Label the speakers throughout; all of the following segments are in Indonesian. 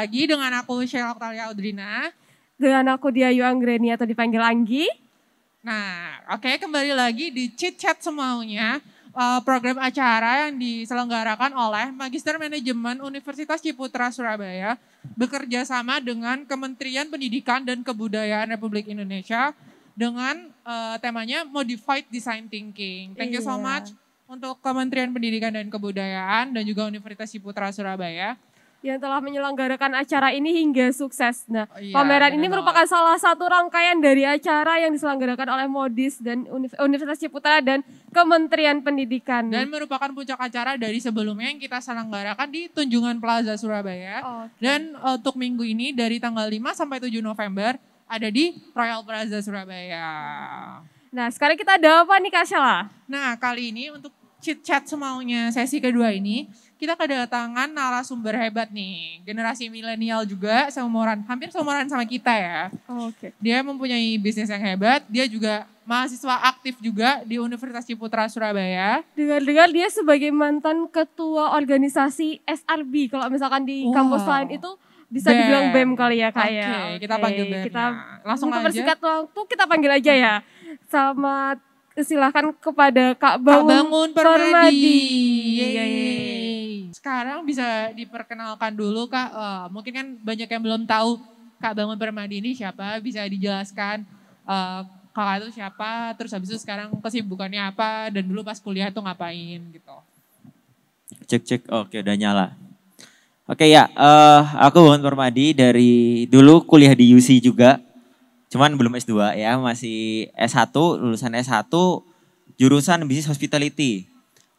Speaker 1: lagi dengan aku Sheila
Speaker 2: Octavia Audrina.
Speaker 1: Dengan aku Diayu Anggreni atau dipanggil Anggi. Nah, oke okay, kembali lagi di
Speaker 2: Chit Chat Semaunya. Eh, program acara yang diselenggarakan oleh Magister Manajemen Universitas Ciputra Surabaya bekerja sama dengan Kementerian Pendidikan dan Kebudayaan Republik Indonesia dengan uh, temanya Modified Design Thinking. Thank you so iya. much untuk Kementerian Pendidikan dan Kebudayaan dan juga Universitas Ciputra Surabaya
Speaker 1: yang telah menyelenggarakan acara ini hingga sukses. Nah, oh, iya, pameran ini merupakan salah satu rangkaian dari acara yang diselenggarakan oleh Modis dan Universitas Ciputra dan Kementerian Pendidikan. Dan merupakan puncak acara dari sebelumnya yang kita selenggarakan
Speaker 2: di Tunjungan Plaza Surabaya. Oh, okay. Dan eh, untuk minggu ini dari tanggal 5 sampai 7 November ada di Royal Plaza Surabaya. Nah, sekarang kita ada apa nih Kak Shella? Nah, kali ini untuk chit chat semaunya sesi kedua ini kita kedatangan narasumber hebat nih, generasi milenial juga seumuran, hampir seumuran sama kita ya. Oh, Oke. Okay. Dia mempunyai bisnis yang hebat, dia juga mahasiswa aktif juga di
Speaker 1: Universitas Ciputra Surabaya. Dengar-dengar dia sebagai mantan ketua organisasi SRB kalau misalkan di wow. kampus lain itu bisa BEM. dibilang BEM e kali ya kak okay, ya. Oke, kita panggil BEM. Kita langsung aja. bersikat waktu kita panggil aja ya. Sama silahkan kepada Kak Bangun, Kak Bangun Permadi. Permadi. Yeay. Yeay.
Speaker 2: Sekarang bisa diperkenalkan dulu Kak, uh, mungkin kan banyak yang belum tahu Kak Bangun Permadi ini siapa, bisa dijelaskan uh, Kakak itu siapa, terus habis itu sekarang kesibukannya apa, dan dulu pas kuliah tuh ngapain gitu.
Speaker 3: Cek cek, oke udah nyala. Oke ya, uh, aku Bangun Permadi dari dulu kuliah di UC juga, cuman belum S2 ya, masih S1, lulusan S1, jurusan bisnis hospitality.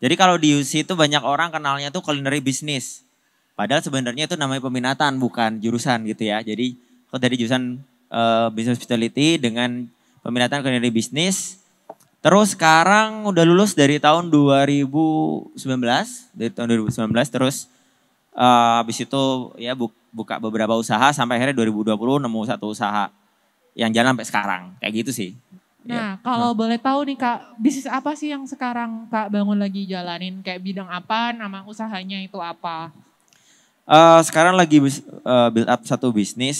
Speaker 3: Jadi kalau di UC itu banyak orang kenalnya tuh culinary business. Padahal sebenarnya itu namanya peminatan bukan jurusan gitu ya. Jadi kalau dari jurusan uh, business hospitality dengan peminatan culinary business. Terus sekarang udah lulus dari tahun 2019, dari tahun 2019 terus uh, habis itu ya buka beberapa usaha sampai akhirnya 2020 nemu satu usaha yang jalan sampai sekarang. Kayak gitu sih.
Speaker 2: Iya. Nah, yeah. kalau nah. boleh tahu nih Kak, bisnis apa sih yang sekarang Kak bangun lagi jalanin? Kayak bidang apa, nama usahanya itu apa?
Speaker 3: Uh, sekarang lagi bis, uh, build up satu bisnis,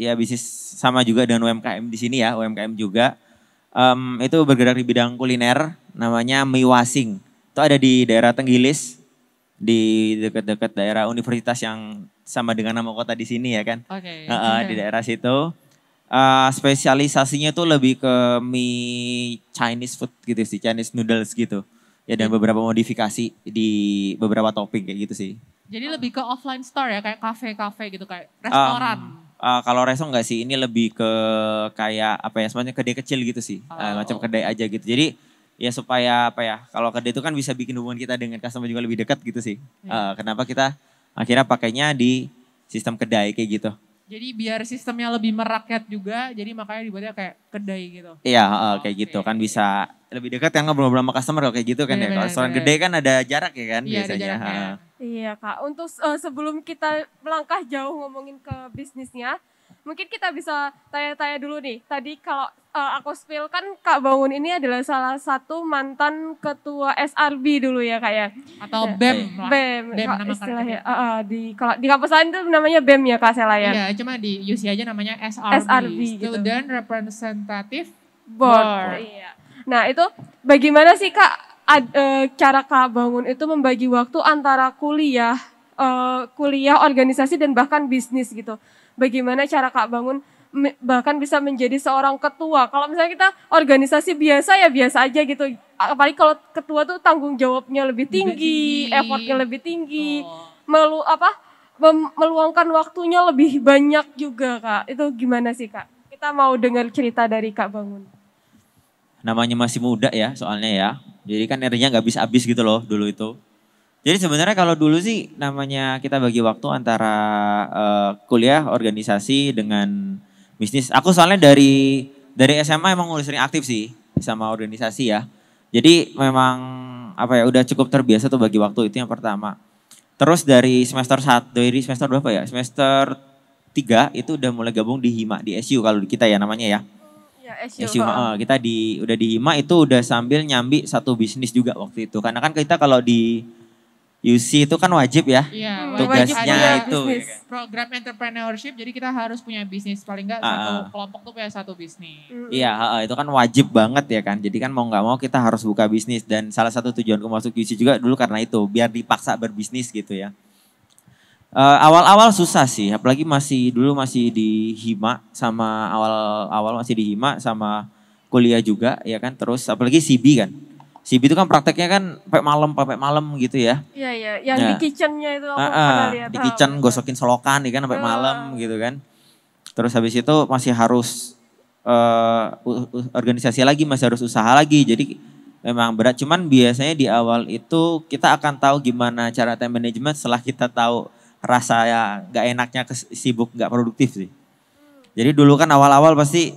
Speaker 3: ya bisnis sama juga dengan UMKM di sini ya, UMKM juga. Um, itu bergerak di bidang kuliner, namanya Miwasing. Itu ada di daerah Tenggilis, di dekat-dekat daerah universitas yang sama dengan nama kota di sini ya kan. Oke. Okay. Uh, uh, okay. Di iya. daerah situ uh, spesialisasinya tuh lebih ke mie Chinese food gitu sih, Chinese noodles gitu. Ya dan iya. beberapa modifikasi di beberapa topping kayak gitu sih.
Speaker 2: Jadi lebih ke offline store ya, kayak cafe-cafe gitu, kayak restoran.
Speaker 3: Um, uh, kalau resto enggak sih, ini lebih ke kayak apa ya, sebenarnya kedai kecil gitu sih. Eh, oh. Uh, macam kedai aja gitu. Jadi ya supaya apa ya, kalau kedai itu kan bisa bikin hubungan kita dengan customer juga lebih dekat gitu sih. Yeah. Iya. Uh, kenapa kita akhirnya pakainya di sistem kedai kayak gitu.
Speaker 2: Jadi biar sistemnya lebih merakyat juga, jadi makanya dibuatnya kayak kedai gitu.
Speaker 3: Iya, oh, kayak okay. gitu kan bisa lebih dekat yang ngobrol-ngobrol sama customer kayak gitu kan bener, ya. Iya, kalau seorang gede kan ada jarak ya kan iya, biasanya. Ada
Speaker 1: Iya kak. Untuk uh, sebelum kita melangkah jauh ngomongin ke bisnisnya, mungkin kita bisa tanya-tanya dulu nih. Tadi kalau uh, aku spill kan Kak Bangun ini adalah salah satu mantan ketua SRB dulu ya Kak ya. Atau BEM BEM, BEM nama istilahnya. Uh, ya, eh, uh, eh, di kalau di kampus lain itu namanya BEM ya Kak Sela ya. Iya, cuma di UC aja namanya SRB, SRB gitu. Student
Speaker 2: gitu. Representative
Speaker 1: Board. Board. Iya. Nah, itu bagaimana sih Kak ad, uh, cara Kak Bangun itu membagi waktu antara kuliah uh, kuliah, organisasi dan bahkan bisnis gitu. Bagaimana cara Kak Bangun bahkan bisa menjadi seorang ketua. Kalau misalnya kita organisasi biasa ya biasa aja gitu. Apalagi kalau ketua tuh tanggung jawabnya lebih tinggi, tinggi. effortnya lebih tinggi, oh. melu apa meluangkan waktunya lebih banyak juga kak. Itu gimana sih kak? Kita mau dengar cerita dari kak Bangun.
Speaker 3: Namanya masih muda ya soalnya ya. Jadi kan energinya nggak bisa habis gitu loh dulu itu. Jadi sebenarnya kalau dulu sih namanya kita bagi waktu antara uh, kuliah, organisasi dengan bisnis. Aku soalnya dari dari SMA emang udah sering aktif sih sama organisasi ya. Jadi memang apa ya udah cukup terbiasa tuh bagi waktu itu yang pertama. Terus dari semester 1 dari semester berapa ya? Semester 3 itu udah mulai gabung di Hima di SU kalau kita ya namanya ya. Ya, SU, SU uh, kita di udah di Hima itu udah sambil nyambi satu bisnis juga waktu itu. Karena kan kita kalau di UC itu kan wajib ya, iya, hmm, ya tugasnya wajib itu. Bisnis. Ya
Speaker 2: kan? Program entrepreneurship, jadi kita harus punya bisnis paling nggak uh, satu ah.
Speaker 3: kelompok tuh punya satu bisnis. Hmm. Iya, uh, itu kan wajib banget ya kan. Jadi kan mau nggak mau kita harus buka bisnis dan salah satu tujuan ke masuk UC juga dulu karena itu, biar dipaksa berbisnis gitu ya. awal eh, awal-awal susah sih, apalagi masih dulu masih di hima sama awal-awal masih di hima sama kuliah juga ya kan. Terus apalagi CB kan CB itu kan prakteknya kan sampai malam sampai malam gitu ya.
Speaker 1: Iya iya, yang ya. di kitchennya itu aku uh, uh, lihat. Di kitchen
Speaker 3: gosokin selokan ikan, ya kan sampai uh. malam gitu kan. Terus habis itu masih harus uh, organisasi lagi, masih harus usaha lagi. Jadi memang berat, cuman biasanya di awal itu kita akan tahu gimana cara time management setelah kita tahu rasa ya gak enaknya sibuk gak produktif sih. Jadi dulu kan awal-awal pasti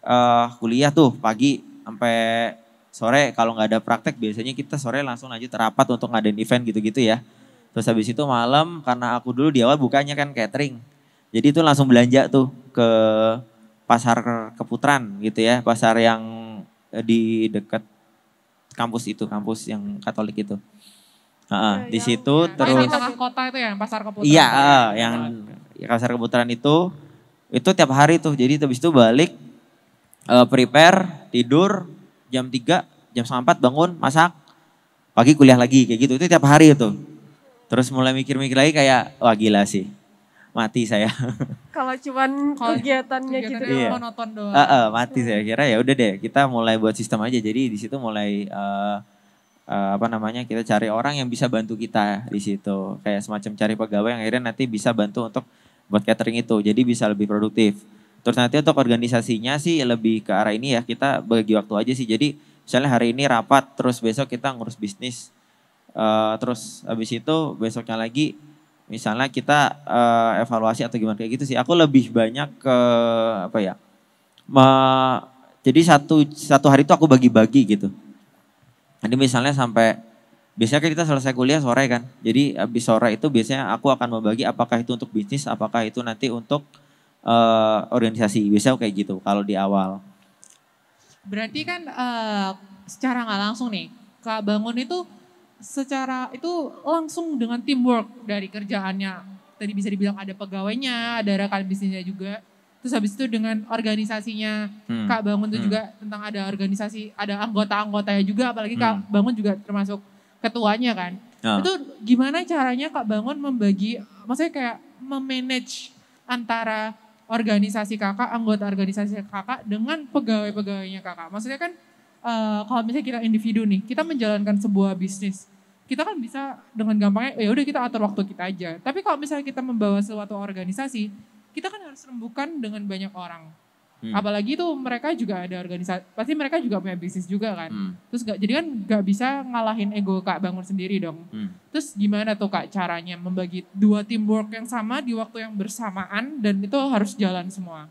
Speaker 3: uh, kuliah tuh pagi sampai sore kalau nggak ada praktek biasanya kita sore langsung aja rapat untuk ngadain event gitu-gitu ya. Terus habis itu malam karena aku dulu di awal bukanya kan catering. Jadi itu langsung belanja tuh ke pasar Keputran gitu ya, pasar yang eh, di dekat kampus itu, kampus yang Katolik itu. Uh, uh, di iya. situ ya. terus di tengah
Speaker 2: kota itu ya pasar Keputaran. Iya, uh, yang
Speaker 3: pasar Keputaran itu itu tiap hari tuh. Jadi habis itu balik uh, prepare, tidur, jam 3, jam setengah 4 bangun, masak, pagi kuliah lagi kayak gitu. Itu tiap hari itu. Terus mulai mikir-mikir lagi kayak wah gila sih. Mati saya.
Speaker 1: Kalau cuman kegiatannya gitu ya monoton doang. Uh, uh,
Speaker 3: mati saya kira ya udah deh kita mulai buat sistem aja. Jadi di situ mulai uh, uh, apa namanya kita cari orang yang bisa bantu kita di situ. Kayak semacam cari pegawai yang akhirnya nanti bisa bantu untuk buat catering itu. Jadi bisa lebih produktif Terus nanti untuk organisasinya sih lebih ke arah ini ya kita bagi waktu aja sih. Jadi misalnya hari ini rapat, terus besok kita ngurus bisnis, uh, terus habis itu besoknya lagi misalnya kita uh, evaluasi atau gimana kayak gitu sih. Aku lebih banyak ke apa ya? Ma, jadi satu satu hari itu aku bagi-bagi gitu. Jadi misalnya sampai biasanya kan kita selesai kuliah sore kan. Jadi habis sore itu biasanya aku akan membagi apakah itu untuk bisnis, apakah itu nanti untuk uh, organisasi. Biasanya kayak gitu kalau di awal.
Speaker 2: Berarti kan uh, secara nggak langsung nih, Kak Bangun itu secara itu langsung dengan teamwork dari kerjaannya. Tadi bisa dibilang ada pegawainya, ada rekan bisnisnya juga. Terus habis itu dengan organisasinya hmm. Kak Bangun itu hmm. juga tentang ada organisasi, ada anggota-anggotanya juga apalagi hmm. Kak Bangun juga termasuk ketuanya kan. Uh. Itu gimana caranya Kak Bangun membagi maksudnya kayak memanage antara organisasi kakak, anggota organisasi kakak dengan pegawai-pegawainya kakak. Maksudnya kan uh, kalau misalnya kita individu nih, kita menjalankan sebuah bisnis, kita kan bisa dengan gampangnya, ya udah kita atur waktu kita aja. Tapi kalau misalnya kita membawa suatu organisasi, kita kan harus rembukan dengan banyak orang. Hmm. Apalagi tuh mereka juga ada organisasi, pasti mereka juga punya bisnis juga kan. Hmm. Terus gak, jadi kan gak bisa ngalahin ego Kak Bangun sendiri dong. Hmm. Terus gimana tuh Kak caranya membagi dua teamwork yang sama di waktu yang bersamaan dan itu harus jalan semua?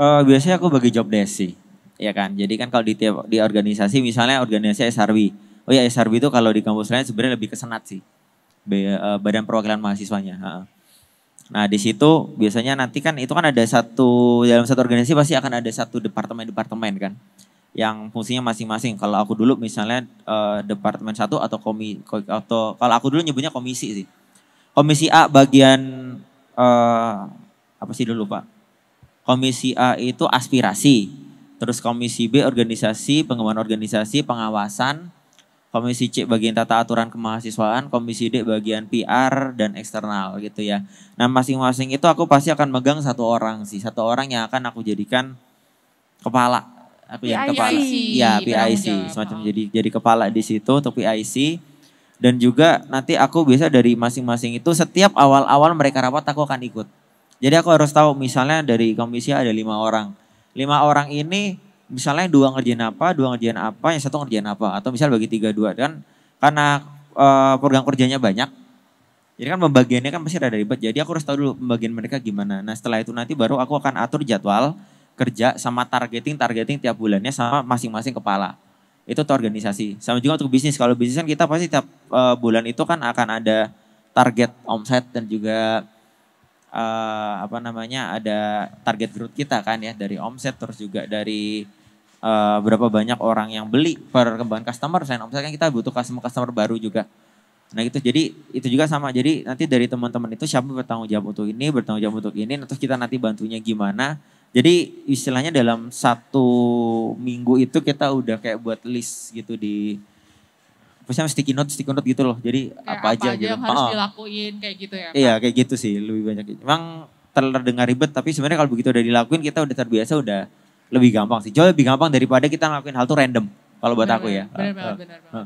Speaker 3: Uh, biasanya aku bagi job desk sih, ya kan. Jadi kan kalau di tiap di organisasi misalnya organisasi SRW, oh ya SRW itu kalau di kampus lain sebenarnya lebih kesenat sih, eh, Badan Perwakilan Mahasiswanya. uh -huh. Nah di situ biasanya nanti kan itu kan ada satu dalam satu organisasi pasti akan ada satu departemen-departemen kan yang fungsinya masing-masing. Kalau aku dulu misalnya uh, departemen satu atau komi atau kalau aku dulu nyebutnya komisi sih. Komisi A bagian uh, apa sih dulu pak? Komisi A itu aspirasi, terus komisi B organisasi, pengembangan organisasi, pengawasan, Komisi C bagian tata aturan kemahasiswaan, komisi D bagian PR dan eksternal gitu ya. Nah masing-masing itu aku pasti akan megang satu orang sih, satu orang yang akan aku jadikan kepala, aku yang kepala, ya PIC semacam jadi jadi kepala di situ untuk PIC dan juga nanti aku biasa dari masing-masing itu setiap awal-awal mereka rapat aku akan ikut. Jadi aku harus tahu misalnya dari komisi ada lima orang, lima orang ini misalnya dua ngerjain apa, dua ngerjain apa, yang satu ngerjain apa, atau misalnya bagi tiga dua dan karena uh, program kerjanya banyak, jadi kan pembagiannya kan pasti ada ribet. Jadi aku harus tahu dulu pembagian mereka gimana. Nah setelah itu nanti baru aku akan atur jadwal kerja sama targeting targeting tiap bulannya sama masing-masing kepala. Itu tuh organisasi. Sama juga untuk bisnis. Kalau bisnis kan kita pasti tiap uh, bulan itu kan akan ada target omset dan juga uh, apa namanya ada target growth kita kan ya dari omset terus juga dari uh, berapa banyak orang yang beli perkembangan customer saya misalkan kita butuh customer customer baru juga nah gitu jadi itu juga sama jadi nanti dari teman-teman itu siapa bertanggung jawab untuk ini bertanggung jawab untuk ini terus kita nanti bantunya gimana jadi istilahnya dalam satu minggu itu kita udah kayak buat list gitu di misalnya sticky note sticky note gitu loh jadi kayak apa, apa aja, aja gitu yang harus oh. dilakuin kayak gitu ya iya kayak gitu sih lebih banyak emang terdengar ribet tapi sebenarnya kalau begitu udah dilakuin kita udah terbiasa udah lebih gampang sih. Jauh lebih gampang daripada kita ngelakuin hal tuh random kalau buat aku ya. Benar
Speaker 2: banget, uh, benar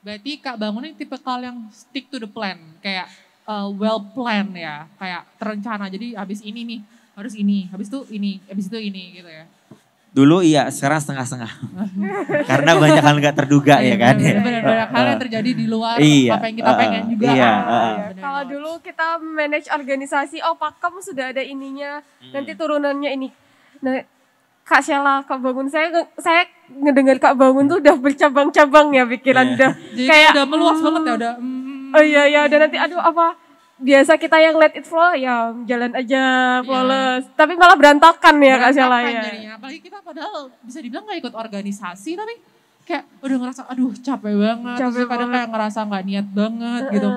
Speaker 2: Berarti Kak Bangun ini tipe kal yang stick to the plan, kayak uh, well plan ya, kayak terencana. Jadi habis ini nih harus ini, habis itu ini, habis itu ini gitu ya.
Speaker 3: Dulu iya, sekarang setengah-setengah.
Speaker 2: Karena banyak hal
Speaker 3: nggak terduga ya kan. Benar-benar banyak hal yang
Speaker 1: terjadi di luar iya, apa yang kita pengen
Speaker 3: juga. Iya, ah, iya.
Speaker 1: Kalau dulu kita manage organisasi, oh pakem sudah ada ininya, hmm. nanti mm. turunannya ini. Nah, Kak Sheila, Kak Bangun, saya saya ngedengar Kak Bangun tuh udah bercabang-cabang ya pikiran yeah. udah Jadi kayak udah meluas hmm, banget ya udah. Hmm. Oh iya ya, udah nanti aduh apa biasa kita yang let it flow ya jalan aja iya. flawless. Yeah. Tapi malah berantakan ya berantakan Kak Sheila ya. Jadinya.
Speaker 2: Apalagi kita padahal bisa dibilang gak ikut organisasi tapi kayak udah ngerasa aduh capek banget. Capek Terus kadang kayak ngerasa nggak niat banget uh -uh. gitu.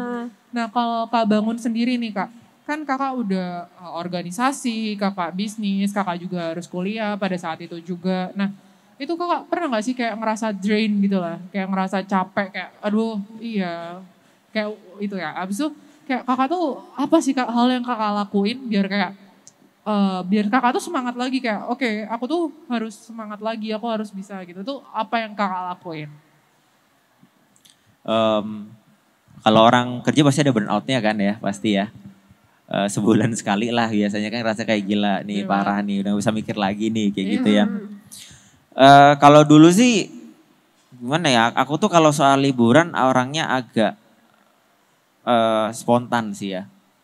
Speaker 2: Nah kalau Kak Bangun sendiri nih Kak, kan kakak udah eh, organisasi, kakak bisnis, kakak juga harus kuliah pada saat itu juga. Nah itu kakak pernah nggak sih kayak ngerasa drain gitu lah, kayak ngerasa capek kayak aduh iya kayak itu ya. Abis itu kayak kakak tuh apa sih kak hal yang kakak lakuin biar kayak uh, biar kakak tuh semangat lagi kayak oke okay, aku tuh harus semangat lagi, aku harus bisa gitu tuh apa yang kakak lakuin?
Speaker 3: Um, kalau orang kerja pasti ada burnoutnya kan ya pasti ya uh, sebulan sekali lah biasanya kan rasa kayak gila nih yeah. Hmm. parah nih udah bisa mikir lagi nih kayak yeah. gitu ya. Uh, kalau dulu sih gimana ya aku tuh kalau soal liburan orangnya agak uh, spontan sih ya.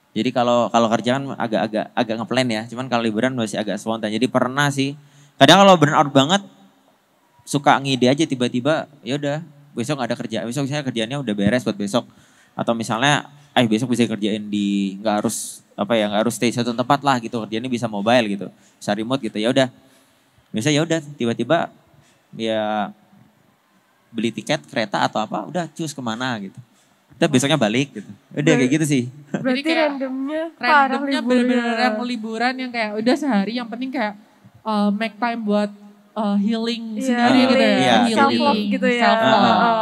Speaker 3: Jadi kalau kalau kerja kan agak-agak agak ngeplan ya. Cuman kalau liburan masih agak spontan. Jadi pernah sih. Kadang kalau burnout banget suka ngide aja tiba-tiba ya udah besok ada kerja. Besok saya kerjanya udah beres buat besok. Atau misalnya eh besok bisa kerjain di nggak harus apa ya nggak harus stay satu tempat lah gitu kerjanya bisa mobile gitu bisa remote gitu ya udah bisa ya udah tiba-tiba ya beli tiket kereta atau apa udah cus kemana gitu kita oh. besoknya balik gitu udah Ber kayak gitu sih
Speaker 2: berarti kayak randomnya randomnya bener-bener liburan. liburan yang kayak udah sehari yang penting kayak
Speaker 1: uh, make time buat uh, healing yeah. sendiri yeah. gitu ya yeah. Iya, healing gitu ya self love. Uh, uh.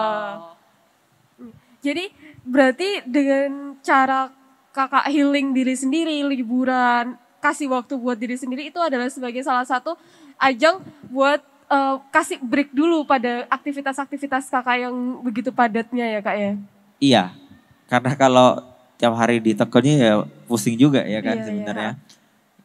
Speaker 1: jadi Berarti dengan cara kakak healing diri sendiri, liburan, kasih waktu buat diri sendiri itu adalah sebagai salah satu ajang buat uh, kasih break dulu pada aktivitas-aktivitas kakak yang begitu padatnya ya kak ya?
Speaker 3: Iya, karena kalau tiap hari ditekuni ya pusing juga ya kan iya, iya. sebenarnya. Iya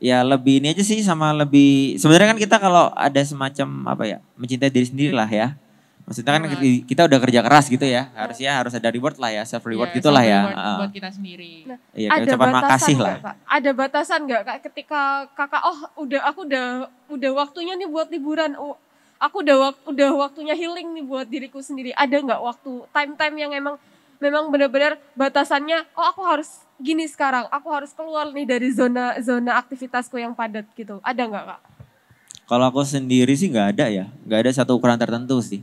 Speaker 3: ya lebih ini aja sih sama lebih sebenarnya kan kita kalau ada semacam apa ya mencintai diri sendiri lah ya Maksudnya kan Benar. Iya. kita udah kerja keras gitu ya, harusnya harus ada reward lah ya, self reward yeah, gitulah ya. Reward buat kita sendiri. Nah, iya, ada ucapan makasih gak, lah. Kak?
Speaker 1: Ada batasan nggak kak ketika kakak oh udah aku udah udah waktunya nih buat liburan, oh, aku udah udah waktunya healing nih buat diriku sendiri. Ada nggak waktu time time yang emang memang benar-benar batasannya oh aku harus gini sekarang, aku harus keluar nih dari zona zona aktivitasku yang padat gitu. Ada nggak kak?
Speaker 3: Kalau aku sendiri sih nggak ada ya, nggak ada satu ukuran tertentu sih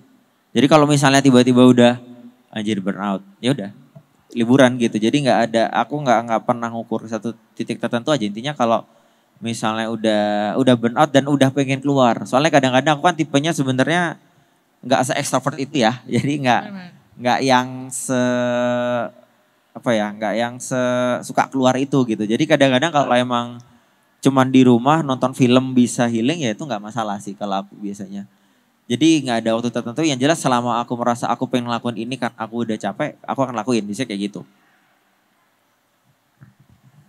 Speaker 3: jadi kalau misalnya tiba-tiba udah anjir burnout, ya udah liburan gitu. Jadi nggak ada, aku nggak nggak pernah ngukur satu titik tertentu aja. Intinya kalau misalnya udah udah burnout dan udah pengen keluar. Soalnya kadang-kadang aku kan tipenya sebenarnya nggak se extrovert itu ya. Jadi nggak nggak yang se apa ya nggak yang se suka keluar itu gitu jadi kadang-kadang kalau emang cuman di rumah nonton film bisa healing ya itu nggak masalah sih kalau aku biasanya jadi nggak ada waktu tertentu yang jelas selama aku merasa aku pengen lakuin ini kan aku udah capek, aku akan lakuin. Bisa kayak gitu.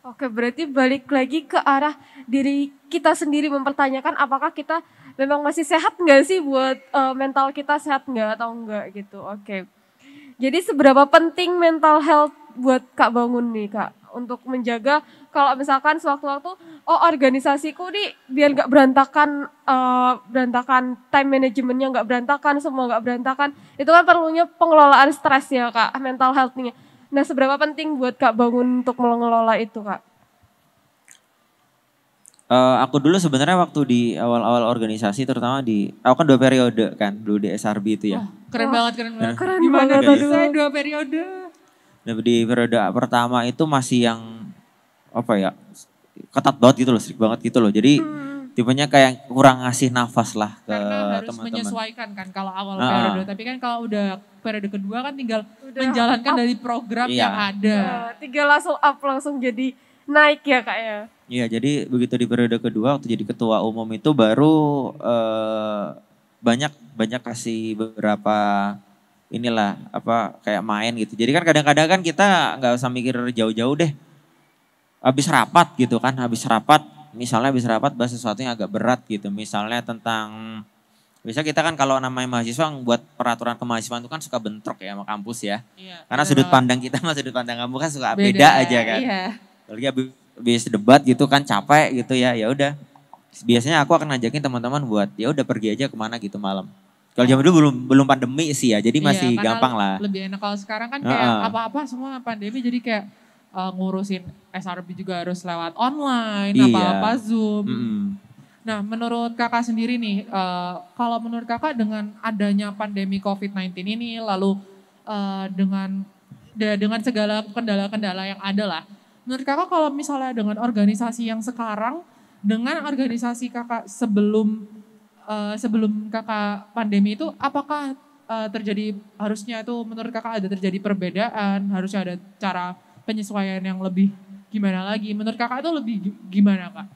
Speaker 1: Oke, berarti balik lagi ke arah diri kita sendiri mempertanyakan apakah kita memang masih sehat nggak sih buat uh, mental kita sehat nggak atau enggak gitu. Oke. Jadi seberapa penting mental health buat Kak Bangun nih Kak untuk menjaga kalau misalkan sewaktu-waktu oh organisasiku di biar nggak berantakan uh, berantakan time manajemennya nggak berantakan semua nggak berantakan itu kan perlunya pengelolaan stres ya kak mental healthnya nah seberapa penting buat kak bangun untuk mengelola itu kak
Speaker 3: uh, aku dulu sebenarnya waktu di awal-awal organisasi terutama di aku kan dua periode kan dulu di SRB itu ya. Oh, keren oh, banget keren banget.
Speaker 2: Keren Gimana banget saya dua periode.
Speaker 3: Nah, di periode pertama itu masih yang apa ya? ketat banget gitu loh, strict banget gitu loh. Jadi hmm. tipenya kayak kurang ngasih nafas lah ke teman-teman. harus
Speaker 2: menyesuaikan kan kalau awal nah, periode, tapi kan kalau udah
Speaker 1: periode kedua kan tinggal udah menjalankan up. dari program iya. yang ada. Nah, tinggal langsung up langsung jadi naik ya kak ya.
Speaker 3: Iya jadi begitu di periode kedua waktu jadi ketua umum itu baru eh, banyak banyak kasih beberapa inilah apa kayak main gitu. Jadi kan kadang-kadang kan kita nggak usah mikir jauh-jauh deh habis rapat gitu kan, habis rapat, misalnya habis rapat bahas sesuatu yang agak berat gitu, misalnya tentang bisa kita kan kalau namanya mahasiswa buat peraturan kemahasiswaan itu kan suka bentrok ya sama kampus ya. Iya, Karena sudut pandang kita sama sudut pandang kamu kan suka beda, beda aja kan. Iya. Lagi habis debat gitu kan capek gitu ya, ya udah. Biasanya aku akan ngajakin teman-teman buat ya udah pergi aja kemana gitu malam. Kalau zaman dulu belum belum pandemi sih ya, jadi iya, masih iya, gampang lah.
Speaker 2: Lebih enak kalau sekarang kan kayak apa-apa uh -uh. semua pandemi jadi kayak uh, ngurusin SRB juga harus lewat online, iya. apa-apa Zoom. Mm -hmm. Nah, menurut kakak sendiri nih, uh, kalau menurut kakak dengan adanya pandemi COVID-19 ini, lalu uh, dengan de dengan segala kendala-kendala yang ada lah, menurut kakak kalau misalnya dengan organisasi yang sekarang, dengan organisasi kakak sebelum uh, sebelum kakak pandemi itu, apakah terjadi harusnya itu menurut kakak ada terjadi perbedaan, harusnya ada cara penyesuaian yang lebih gimana lagi. Menurut kakak itu lebih gimana kak?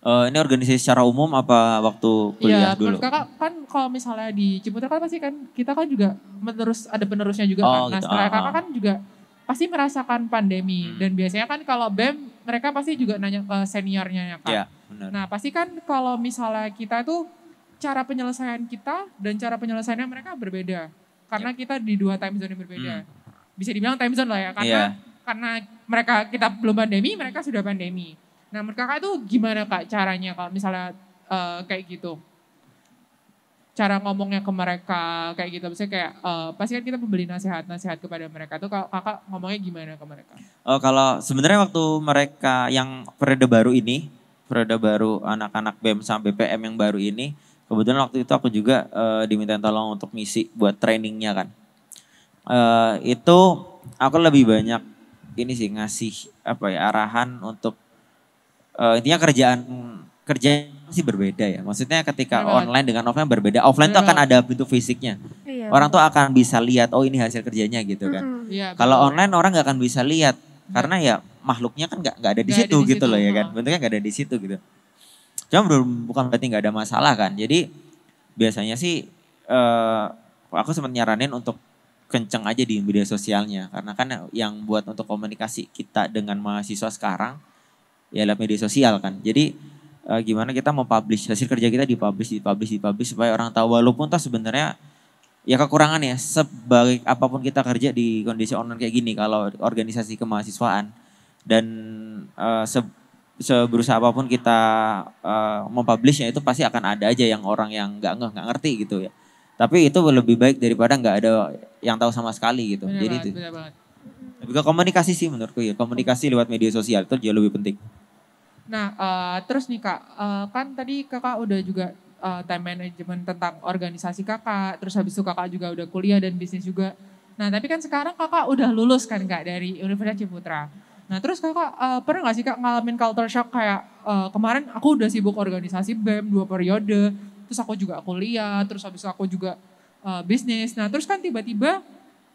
Speaker 3: Uh, ini organisasi secara umum apa waktu kuliah ya, dulu? Iya, kakak
Speaker 2: kan kalau misalnya di Ciputra kan pasti kan kita kan juga menerus ada penerusnya juga oh, kan. Nah gitu. setelah uh, kakak ah. kan juga pasti merasakan pandemi hmm. dan biasanya kan kalau BEM mereka pasti juga nanya ke seniornya ya kak.
Speaker 3: Ya, Nah
Speaker 2: pasti kan kalau misalnya kita itu cara penyelesaian kita dan cara penyelesaiannya mereka berbeda karena ya. kita di dua time zone yang berbeda. Hmm bisa dibilang time zone lah ya karena yeah. karena mereka kita belum pandemi mereka sudah pandemi nah mereka kakak itu gimana kak caranya kalau misalnya uh, kayak gitu cara ngomongnya ke mereka kayak gitu misalnya kayak uh, pasti kan kita membeli nasihat-nasihat kepada mereka tuh kalau kakak ngomongnya gimana ke mereka
Speaker 3: oh kalau sebenarnya waktu mereka yang periode baru ini periode baru anak-anak BEM sama BPM yang baru ini kebetulan waktu itu aku juga uh, eh, diminta tolong untuk misi buat trainingnya kan uh, itu aku lebih banyak ini sih ngasih apa ya arahan untuk uh, intinya kerjaan kerja sih berbeda ya. Maksudnya ketika online dengan offline berbeda. Offline tuh akan ada bentuk fisiknya. Iya. Orang tuh akan bisa lihat oh ini hasil kerjanya gitu kan. Mm -hmm. Kalau online orang nggak akan bisa lihat iya. karena ya makhluknya kan nggak nggak ada di situ gitu loh ya kan. Bentuknya nggak ada di situ gitu. Cuma belum bukan berarti nggak ada masalah kan. Jadi biasanya sih uh, aku sempat nyaranin untuk kenceng aja di media sosialnya karena kan yang buat untuk komunikasi kita dengan mahasiswa sekarang ya lewat media sosial kan jadi e, gimana kita mau publish hasil kerja kita dipublish dipublish dipublish supaya orang tahu walaupun tuh sebenarnya ya kekurangan ya sebagai apapun kita kerja di kondisi online kayak gini kalau organisasi kemahasiswaan dan e, se seberusaha apapun kita eh, mau publishnya itu pasti akan ada aja yang orang yang nggak nggak ngerti gitu ya tapi itu lebih baik daripada nggak ada yang tahu sama sekali gitu bener jadi banget, itu banget. lebih ke komunikasi sih menurutku ya komunikasi lewat media sosial itu jauh lebih penting
Speaker 2: nah uh, terus nih kak uh, kan tadi kakak udah juga uh, time management tentang organisasi kakak terus habis itu kakak juga udah kuliah dan bisnis juga nah tapi kan sekarang kakak udah lulus kan kak dari Universitas Ciputra Nah terus kakak uh, pernah gak sih kak ngalamin culture shock kayak uh, kemarin aku udah sibuk organisasi BEM dua periode terus aku juga kuliah, terus habis aku juga uh, bisnis. Nah terus kan tiba-tiba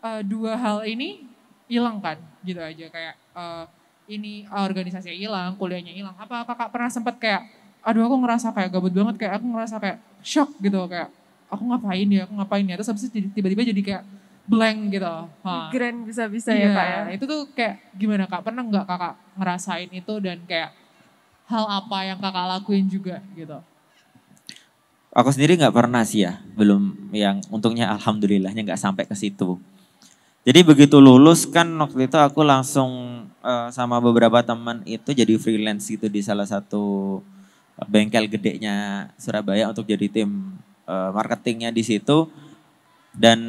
Speaker 2: uh, dua hal ini hilang kan gitu aja kayak uh, ini organisasi hilang, kuliahnya hilang. Apa kakak pernah sempat kayak aduh aku ngerasa kayak gabut banget kayak aku ngerasa kayak shock gitu kayak aku ngapain ya, aku ngapain ya. Terus habis itu tiba-tiba jadi kayak blank gitu. Ha. Grand
Speaker 1: bisa-bisa ya, ya Pak ya. Itu
Speaker 2: tuh kayak gimana Kak? Pernah nggak Kakak ngerasain itu dan kayak hal apa yang Kakak lakuin juga
Speaker 3: gitu? Aku sendiri nggak pernah sih ya, belum yang untungnya alhamdulillahnya nggak sampai ke situ. Jadi begitu lulus kan waktu itu aku langsung uh, sama beberapa teman itu jadi freelance gitu di salah satu eh, bengkel gedenya Surabaya untuk jadi tim uh, marketingnya di situ dan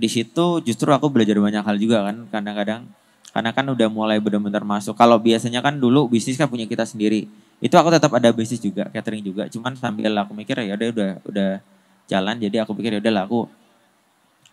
Speaker 3: di situ justru aku belajar banyak hal juga kan kadang-kadang karena kan udah mulai benar-benar masuk. Kalau biasanya kan dulu bisnis kan punya kita sendiri itu aku tetap ada bisnis juga catering juga cuman sambil aku mikir ya udah udah udah jalan jadi aku pikir ya udahlah aku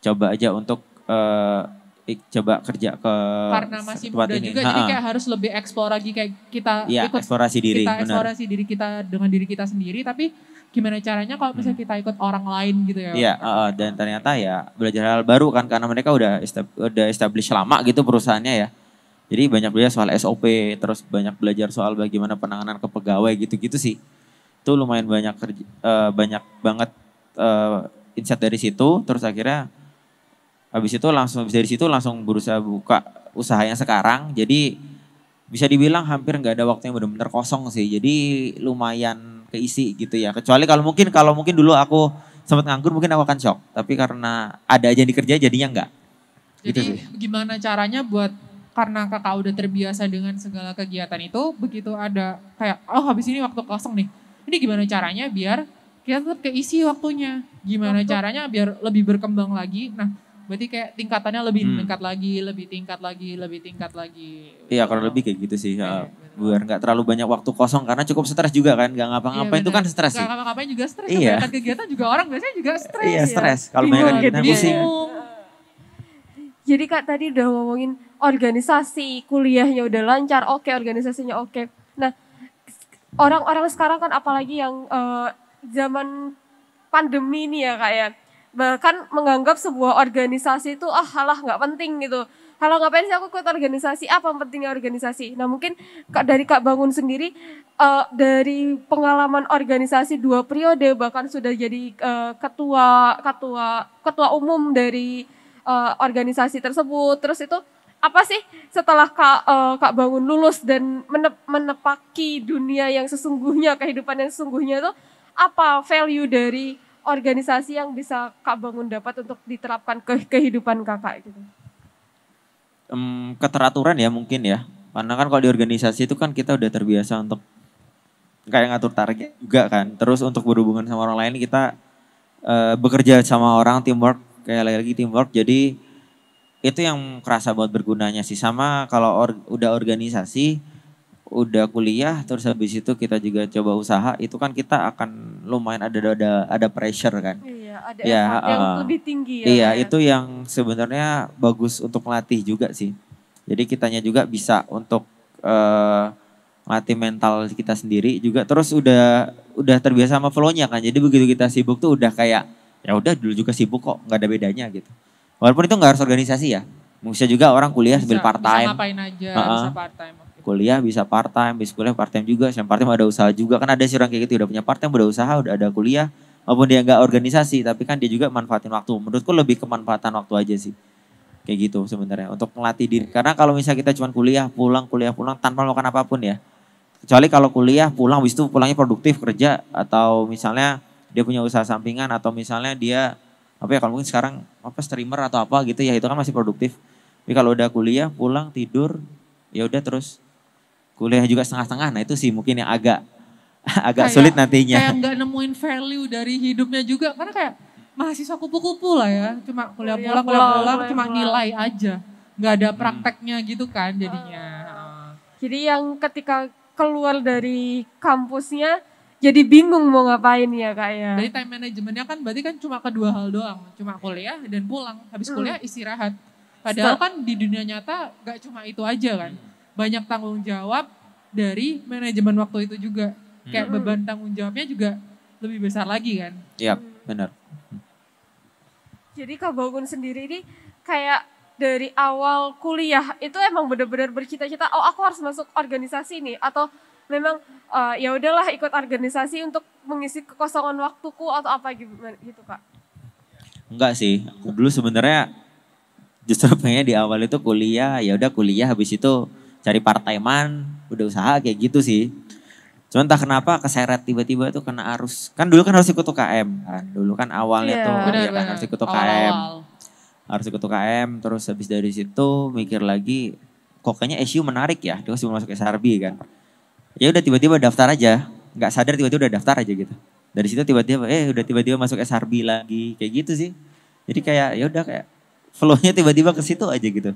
Speaker 3: coba aja untuk uh, coba kerja ke karena masih tempat muda ini. juga ha jadi kayak
Speaker 2: harus lebih eksplor lagi kayak kita ya, ikut eksplorasi diri kita eksplorasi diri kita dengan diri kita sendiri tapi gimana caranya kalau misalnya hmm. kita ikut orang lain gitu ya Iya
Speaker 3: uh, dan ternyata ya belajar hal baru kan karena mereka udah udah establish lama gitu perusahaannya ya jadi banyak belajar soal SOP, terus banyak belajar soal bagaimana penanganan ke pegawai gitu-gitu sih. Itu lumayan banyak kerja, uh, banyak banget uh, insight dari situ. Terus akhirnya habis itu langsung dari situ langsung berusaha buka usaha yang sekarang. Jadi bisa dibilang hampir nggak ada waktu yang benar-benar kosong sih. Jadi lumayan keisi gitu ya. Kecuali kalau mungkin kalau mungkin dulu aku sempat nganggur mungkin aku akan shock. Tapi karena ada aja yang dikerja jadinya nggak. Gitu Jadi gitu sih.
Speaker 2: gimana caranya buat karena kakak udah terbiasa dengan segala kegiatan itu, begitu ada kayak, oh habis ini waktu kosong nih, ini gimana caranya biar kita tetap keisi waktunya, gimana Waktu. caranya biar lebih berkembang lagi. Nah, berarti kayak tingkatannya lebih hmm. tingkat lagi, lebih tingkat lagi, lebih tingkat lagi.
Speaker 3: Iya, kurang lebih kayak gitu sih. Ya, ya biar nggak terlalu banyak waktu kosong karena cukup stres juga kan nggak iya, ngapa-ngapain iya, itu kan stres sih nggak
Speaker 1: ngapa-ngapain juga stres iya. kegiatan juga orang biasanya juga stres iya ya. stres ya. kalau
Speaker 3: banyak kegiatan pusing
Speaker 1: jadi Kak tadi udah ngomongin organisasi, kuliahnya udah lancar, oke okay, organisasinya oke. Okay. Nah, orang-orang sekarang kan apalagi yang uh, zaman pandemi nih ya Kak ya. Bahkan menganggap sebuah organisasi itu ah halah nggak penting gitu. Kalau ngapain sih aku ikut organisasi? Apa pentingnya organisasi? Nah mungkin kak dari kak bangun sendiri uh, dari pengalaman organisasi dua periode bahkan sudah jadi uh, ketua ketua ketua umum dari uh, organisasi tersebut. Terus itu apa sih setelah Kak, uh, Kak Bangun lulus dan menep, menepaki dunia yang sesungguhnya, kehidupan yang sesungguhnya itu apa value dari organisasi yang bisa Kak Bangun dapat untuk diterapkan ke kehidupan Kakak gitu?
Speaker 3: Um, keteraturan ya mungkin ya. Karena kan kalau di organisasi itu kan kita udah terbiasa untuk kayak ngatur target juga kan. Terus untuk berhubungan sama orang lain kita uh, bekerja sama orang teamwork kayak lagi-lagi teamwork jadi itu yang kerasa buat bergunanya sih sama kalau or, udah organisasi udah kuliah terus habis itu kita juga coba usaha itu kan kita akan lumayan ada ada ada pressure kan iya ada ya, uh, lebih tinggi ya iya kan? itu yang sebenarnya bagus untuk melatih juga sih jadi kitanya juga bisa untuk uh, eh, melatih mental kita sendiri juga terus udah udah terbiasa sama flownya kan jadi begitu kita sibuk tuh udah kayak ya udah dulu juga sibuk kok nggak ada bedanya gitu walaupun itu nggak harus organisasi ya bisa juga orang kuliah sambil part time bisa ngapain aja uh -uh. bisa part time okay. kuliah bisa part time bisa kuliah part time juga sampai part time ada usaha juga kan ada sih orang kayak gitu udah punya part time udah usaha udah ada kuliah maupun dia nggak organisasi tapi kan dia juga manfaatin waktu menurutku lebih kemanfaatan waktu aja sih kayak gitu sebenarnya untuk melatih diri karena kalau misalnya kita cuma kuliah pulang kuliah pulang tanpa melakukan apapun ya kecuali kalau kuliah pulang wis itu pulangnya produktif kerja atau misalnya dia punya usaha sampingan atau misalnya dia apa ya kalau mungkin sekarang apa streamer atau apa gitu ya itu kan masih produktif. Tapi kalau udah kuliah pulang tidur ya udah terus kuliah juga setengah-setengah. Nah itu sih mungkin yang agak agak kayak, sulit nantinya. Kayak
Speaker 2: nggak nemuin value dari hidupnya juga karena kayak mahasiswa kupu-kupu lah ya, cuma kuliah pulang, kuliah pulang, cuma nilai aja, nggak ada hmm. prakteknya hmm. gitu kan jadinya.
Speaker 1: jadi yang ketika keluar dari kampusnya jadi bingung mau ngapain ya kak ya. Jadi time managementnya kan berarti kan cuma kedua hal doang, cuma kuliah
Speaker 2: dan pulang. Habis hmm. kuliah istirahat. Padahal kan di dunia nyata gak cuma itu aja kan. Hmm. Banyak tanggung jawab dari manajemen waktu itu juga. Hmm. Kayak beban tanggung jawabnya
Speaker 1: juga lebih besar lagi kan.
Speaker 3: Iya benar.
Speaker 1: Jadi Kak Bogun sendiri ini kayak dari awal kuliah itu emang bener-bener bercita-cita, oh aku harus masuk organisasi nih, atau memang uh, ya udahlah ikut organisasi untuk mengisi kekosongan waktuku atau apa gitu kak?
Speaker 3: Enggak sih, aku dulu sebenarnya justru pengen di awal itu kuliah, ya udah kuliah habis itu cari partai udah usaha kayak gitu sih. cuma entah kenapa keseret tiba-tiba tuh kena arus. Kan dulu kan harus ikut UKM kan. Dulu kan awalnya yeah, tuh bener, ya kan bener. harus ikut UKM. Awal. Harus ikut UKM terus habis dari situ mikir lagi kok kayaknya SU menarik ya. Terus sebelum masuk SRB kan ya udah tiba-tiba daftar aja nggak sadar tiba-tiba udah daftar aja gitu dari situ tiba-tiba eh udah tiba-tiba masuk SRB lagi kayak gitu sih jadi kayak ya udah kayak flownya tiba-tiba ke situ aja gitu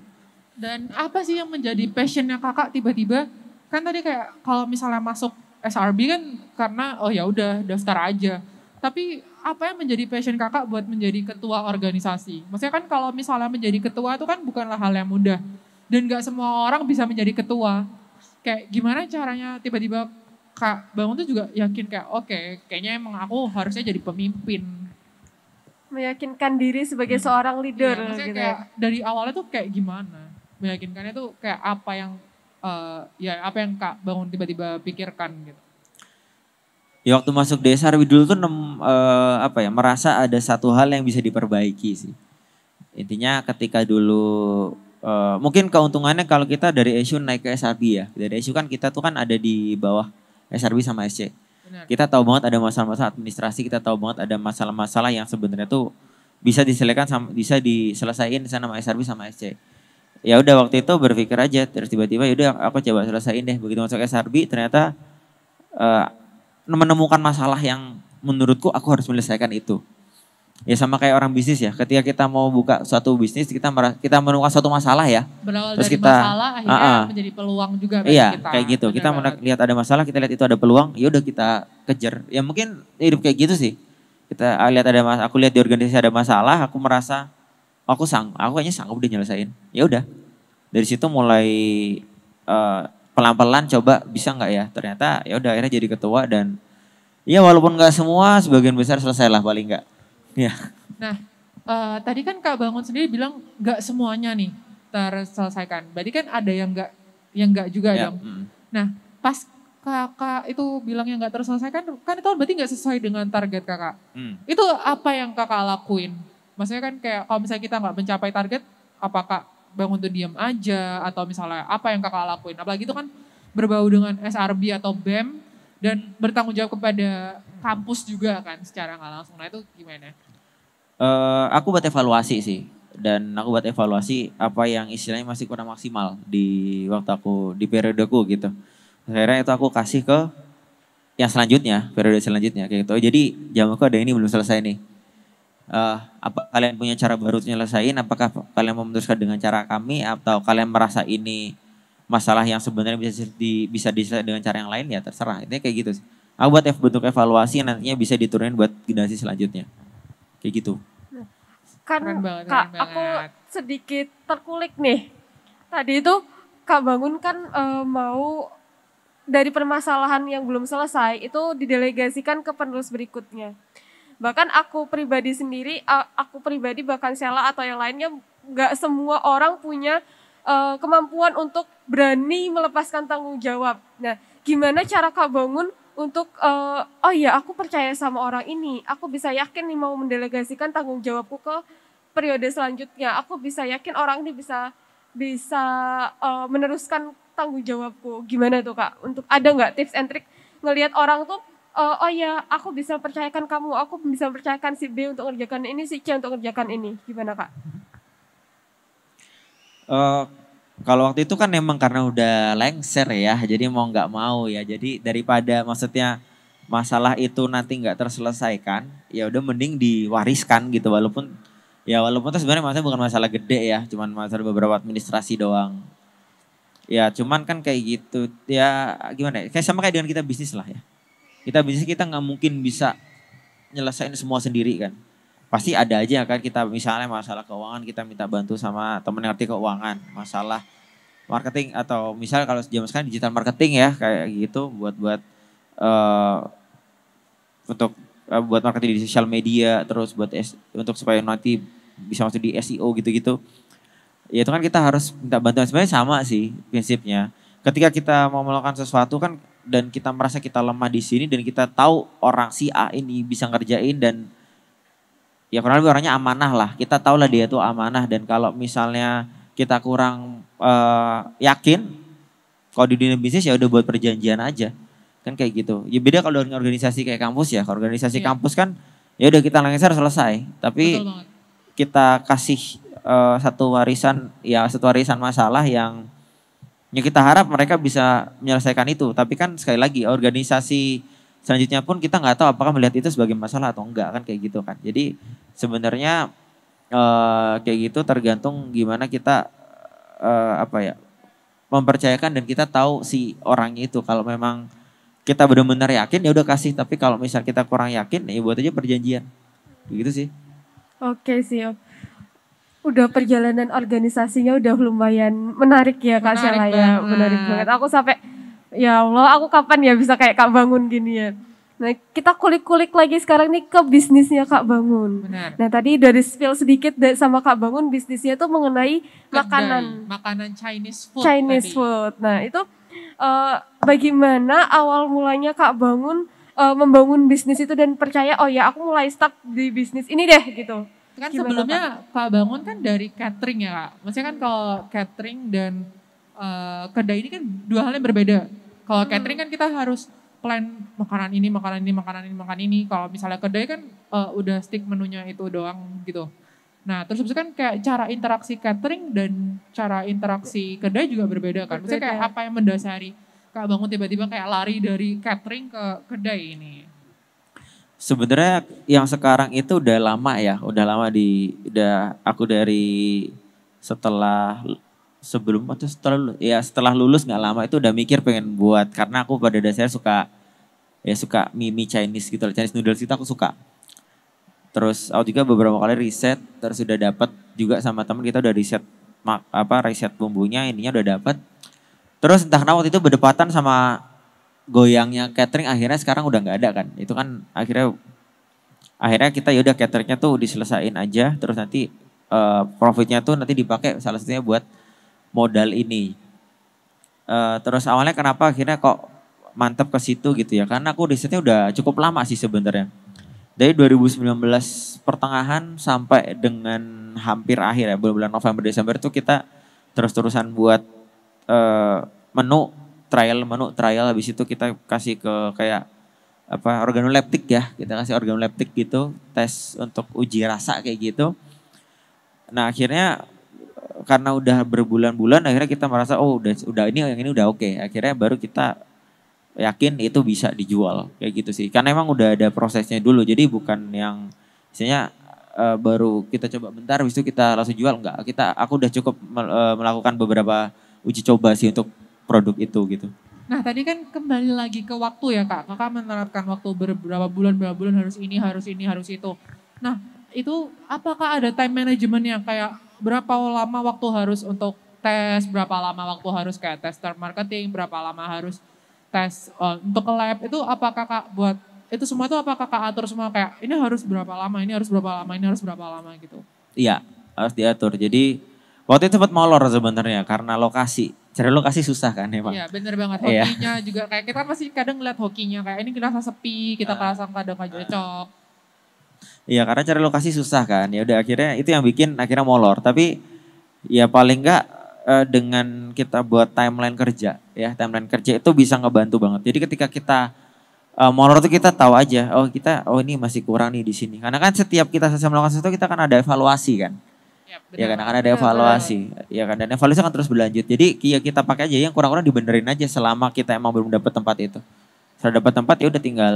Speaker 2: dan apa sih yang menjadi passionnya kakak tiba-tiba kan tadi kayak kalau misalnya masuk SRB kan karena oh ya udah daftar aja tapi apa yang menjadi passion kakak buat menjadi ketua organisasi? Maksudnya kan kalau misalnya menjadi ketua itu kan bukanlah hal yang mudah. Dan gak semua orang bisa menjadi ketua kayak gimana caranya tiba-tiba Kak Bangun tuh juga yakin kayak oke okay, kayaknya emang aku harusnya jadi pemimpin
Speaker 1: meyakinkan diri sebagai hmm.
Speaker 2: seorang iya, leader gitu ya, gitu kayak dari awalnya tuh kayak gimana meyakinkannya tuh kayak apa yang uh, ya apa yang Kak Bangun tiba-tiba pikirkan gitu
Speaker 3: Ya waktu masuk desa Widul tuh nem, uh, apa ya merasa ada satu hal yang bisa diperbaiki sih. Intinya ketika dulu Eh, mungkin keuntungannya kalau kita dari SU naik ke SRB ya. Dari SU kan kita tuh kan ada di bawah SRB sama SC. Benar. Kita tahu banget ada masalah-masalah administrasi, kita tahu banget ada masalah-masalah yang sebenarnya tuh bisa diselesaikan sama bisa diselesaikan di sana sama SRB sama SC. Ya udah waktu itu berpikir aja terus tiba-tiba ya udah aku coba selesaikan deh begitu masuk SRB ternyata uh, menemukan masalah yang menurutku aku harus menyelesaikan itu. Ya sama kayak orang bisnis ya. Ketika kita mau buka suatu bisnis, kita kita menemukan suatu masalah ya.
Speaker 2: Berawal Terus dari kita, masalah akhirnya uh -uh. menjadi peluang juga bagi iya, kita. kayak gitu. kita
Speaker 3: banget. lihat ada masalah, kita lihat itu ada peluang, ya udah kita kejar. Ya mungkin hidup kayak gitu sih. Kita ah, lihat ada mas, aku lihat di organisasi ada masalah, aku merasa aku sang, aku kayaknya sanggup udah nyelesain. Ya udah. Dari situ mulai pelan eh, pelan-pelan coba bisa nggak ya? Ternyata ya udah akhirnya jadi ketua dan ya walaupun nggak semua sebagian besar selesailah paling nggak Iya.
Speaker 2: Nah, uh, tadi kan Kak Bangun sendiri bilang nggak semuanya nih terselesaikan. Berarti kan ada yang nggak yang nggak juga ya. dong. Mm. Nah, pas kakak itu bilang yang nggak terselesaikan, kan itu berarti nggak sesuai dengan target kakak. Mm. Itu apa yang kakak lakuin? Maksudnya kan kayak kalau misalnya kita nggak mencapai target, apakah bangun tuh diam aja atau misalnya apa yang kakak lakuin? Apalagi itu kan berbau dengan SRB atau BEM dan bertanggung jawab kepada kampus juga kan secara nggak langsung. Nah itu gimana?
Speaker 3: Uh, aku buat evaluasi sih dan aku buat evaluasi apa yang istilahnya masih kurang maksimal di waktu aku di periodeku gitu. Akhirnya itu aku kasih ke yang selanjutnya periode selanjutnya kayak gitu. Jadi jamanku ada ini belum selesai nih. Uh, apa kalian punya cara baru nyelesain? Apakah kalian memutuskan dengan cara kami atau kalian merasa ini masalah yang sebenarnya bisa di, bisa diselesaikan dengan cara yang lain ya terserah. Ini kayak gitu sih ah buat bentuk evaluasi yang nantinya bisa diturunin buat generasi selanjutnya kayak gitu
Speaker 1: kan banget, kak aku sedikit terkulik nih tadi itu kak bangun kan e, mau dari permasalahan yang belum selesai itu didelegasikan ke penerus berikutnya bahkan aku pribadi sendiri aku pribadi bahkan Sheila atau yang lainnya nggak semua orang punya uh, kemampuan untuk berani melepaskan tanggung jawab. Nah, gimana cara Kak Bangun untuk uh, oh iya aku percaya sama orang ini, aku bisa yakin nih mau mendelegasikan tanggung jawabku ke periode selanjutnya. Aku bisa yakin orang ini bisa bisa uh, meneruskan tanggung jawabku. Gimana tuh kak? Untuk ada nggak tips and trick ngelihat orang tuh uh, oh iya aku bisa percayakan kamu, aku bisa percayakan si B untuk ngerjakan ini, si C untuk ngerjakan ini. Gimana kak?
Speaker 3: Uh, kalau waktu itu kan emang karena udah lengser ya, jadi mau nggak mau ya. Jadi daripada maksudnya masalah itu nanti nggak terselesaikan, ya udah mending diwariskan gitu walaupun ya walaupun itu sebenarnya masalah bukan masalah gede ya, cuman masalah beberapa administrasi doang. Ya cuman kan kayak gitu ya gimana ya? Kayak sama kayak dengan kita bisnis lah ya. Kita bisnis kita nggak mungkin bisa nyelesain semua sendiri kan pasti ada aja kan kita misalnya masalah keuangan kita minta bantu sama temen yang ngerti keuangan masalah marketing atau misalnya kalau zaman sekarang digital marketing ya kayak gitu buat buat uh, untuk uh, buat marketing di sosial media terus buat S, untuk supaya nanti bisa masuk di SEO gitu-gitu ya itu kan kita harus minta bantuan sebenarnya sama sih prinsipnya ketika kita mau melakukan sesuatu kan dan kita merasa kita lemah di sini dan kita tahu orang si A ini bisa ngerjain dan ya kurang lebih orangnya amanah lah. Kita lah dia itu amanah dan kalau misalnya kita kurang uh, yakin kalau di dunia bisnis ya udah buat perjanjian aja. Kan kayak gitu. Ya beda kalau dengan organisasi kayak kampus ya. Kalau organisasi yeah. kampus kan ya udah kita harus selesai. Tapi kita kasih uh, satu warisan ya satu warisan masalah yang ya kita harap mereka bisa menyelesaikan itu. Tapi kan sekali lagi organisasi selanjutnya pun kita nggak tahu apakah melihat itu sebagai masalah atau enggak kan kayak gitu kan. Jadi sebenarnya uh, kayak gitu tergantung gimana kita uh, apa ya mempercayakan dan kita tahu si orang itu kalau memang kita benar-benar yakin ya udah kasih tapi kalau misal kita kurang yakin ya buat aja perjanjian begitu sih
Speaker 1: oke sih udah perjalanan organisasinya udah lumayan menarik ya kak Syala ya menarik banget aku sampai ya Allah aku kapan ya bisa kayak kak bangun gini ya Nah, kita kulik-kulik lagi sekarang nih ke bisnisnya Kak Bangun. Benar. Nah, tadi dari spill sedikit sama Kak Bangun bisnisnya itu mengenai Kedai, makanan
Speaker 2: makanan Chinese food. Chinese tadi. food.
Speaker 1: Nah, itu uh, bagaimana awal mulanya Kak Bangun uh, membangun bisnis itu dan percaya oh ya aku mulai start di bisnis ini deh gitu.
Speaker 2: Kan Gimana, sebelumnya Kak? Bangun kan dari catering ya, Kak. Maksudnya kan kalau catering dan uh, kedai ini kan dua hal yang berbeda. Kalau catering kan kita harus plan makanan ini, makanan ini, makanan ini, makanan ini. Kalau misalnya kedai kan uh, udah stick menunya itu doang gitu. Nah, terus terus kan kayak cara interaksi catering dan cara interaksi kedai juga berbeda kan. Maksudnya kayak apa yang mendasari Kak Bangun tiba-tiba kayak lari dari catering ke kedai ini?
Speaker 3: Sebenarnya yang sekarang itu udah lama ya, udah lama di udah aku dari setelah sebelum atau setelah ya setelah lulus nggak lama itu udah mikir pengen buat karena aku pada dasarnya suka ya suka mimi Chinese gitu loh Chinese noodles itu aku suka terus aku juga beberapa kali riset terus sudah dapat juga sama teman kita udah riset mak, apa riset bumbunya ininya udah dapat terus entah kenapa waktu itu berdepatan sama goyangnya catering akhirnya sekarang udah nggak ada kan itu kan akhirnya akhirnya kita yaudah cateringnya tuh diselesain aja terus nanti uh, profitnya tuh nanti dipakai salah satunya buat modal ini. Uh, terus awalnya kenapa akhirnya kok mantep ke situ gitu ya? Karena aku risetnya udah cukup lama sih sebenarnya. Dari 2019 pertengahan sampai dengan hampir akhir ya bulan-bulan November Desember itu kita terus-terusan buat uh, menu trial menu trial habis itu kita kasih ke kayak apa organoleptik ya kita kasih organoleptik gitu tes untuk uji rasa kayak gitu nah akhirnya karena udah berbulan-bulan akhirnya kita merasa oh udah udah ini yang ini udah oke okay. akhirnya baru kita yakin itu bisa dijual kayak gitu sih karena emang udah ada prosesnya dulu jadi bukan yang misalnya uh, baru kita coba bentar habis kita langsung jual enggak kita aku udah cukup eh, melakukan beberapa uji coba sih untuk produk itu gitu
Speaker 2: Nah tadi kan kembali lagi ke waktu ya kak. Kakak menerapkan waktu beberapa bulan, beberapa bulan harus ini, harus ini, harus itu. Nah itu apakah ada time management yang kayak berapa lama waktu harus untuk tes, berapa lama waktu harus kayak tester marketing, berapa lama harus tes uh, untuk ke lab itu apakah kak buat itu semua itu apakah kak atur semua kayak ini harus berapa lama, ini harus berapa lama, ini harus berapa lama gitu?
Speaker 3: Iya harus diatur. Jadi waktu itu sempat molor sebenarnya karena lokasi cari lokasi susah kan emang. Iya
Speaker 2: bener banget iya. hokinya iya. juga kayak kita pasti kadang ngeliat hokinya kayak ini kita rasa sepi, kita uh, kerasa kadang gak cocok. Uh
Speaker 3: Iya karena cari lokasi susah kan. Ya udah akhirnya itu yang bikin akhirnya molor. Tapi ya paling enggak uh, eh, dengan kita buat timeline kerja ya timeline kerja itu bisa ngebantu banget. Jadi ketika kita uh, molor tuh kita tahu aja oh kita oh ini masih kurang nih di sini. Karena kan setiap kita selesai melakukan sesuatu kita kan ada evaluasi kan. Ya, karena ya kan ada iya, evaluasi. Ya kan dan evaluasi akan terus berlanjut. Jadi ya kita pakai aja yang kurang-kurang dibenerin aja selama kita emang belum dapat tempat itu. Sudah dapat tempat ya udah tinggal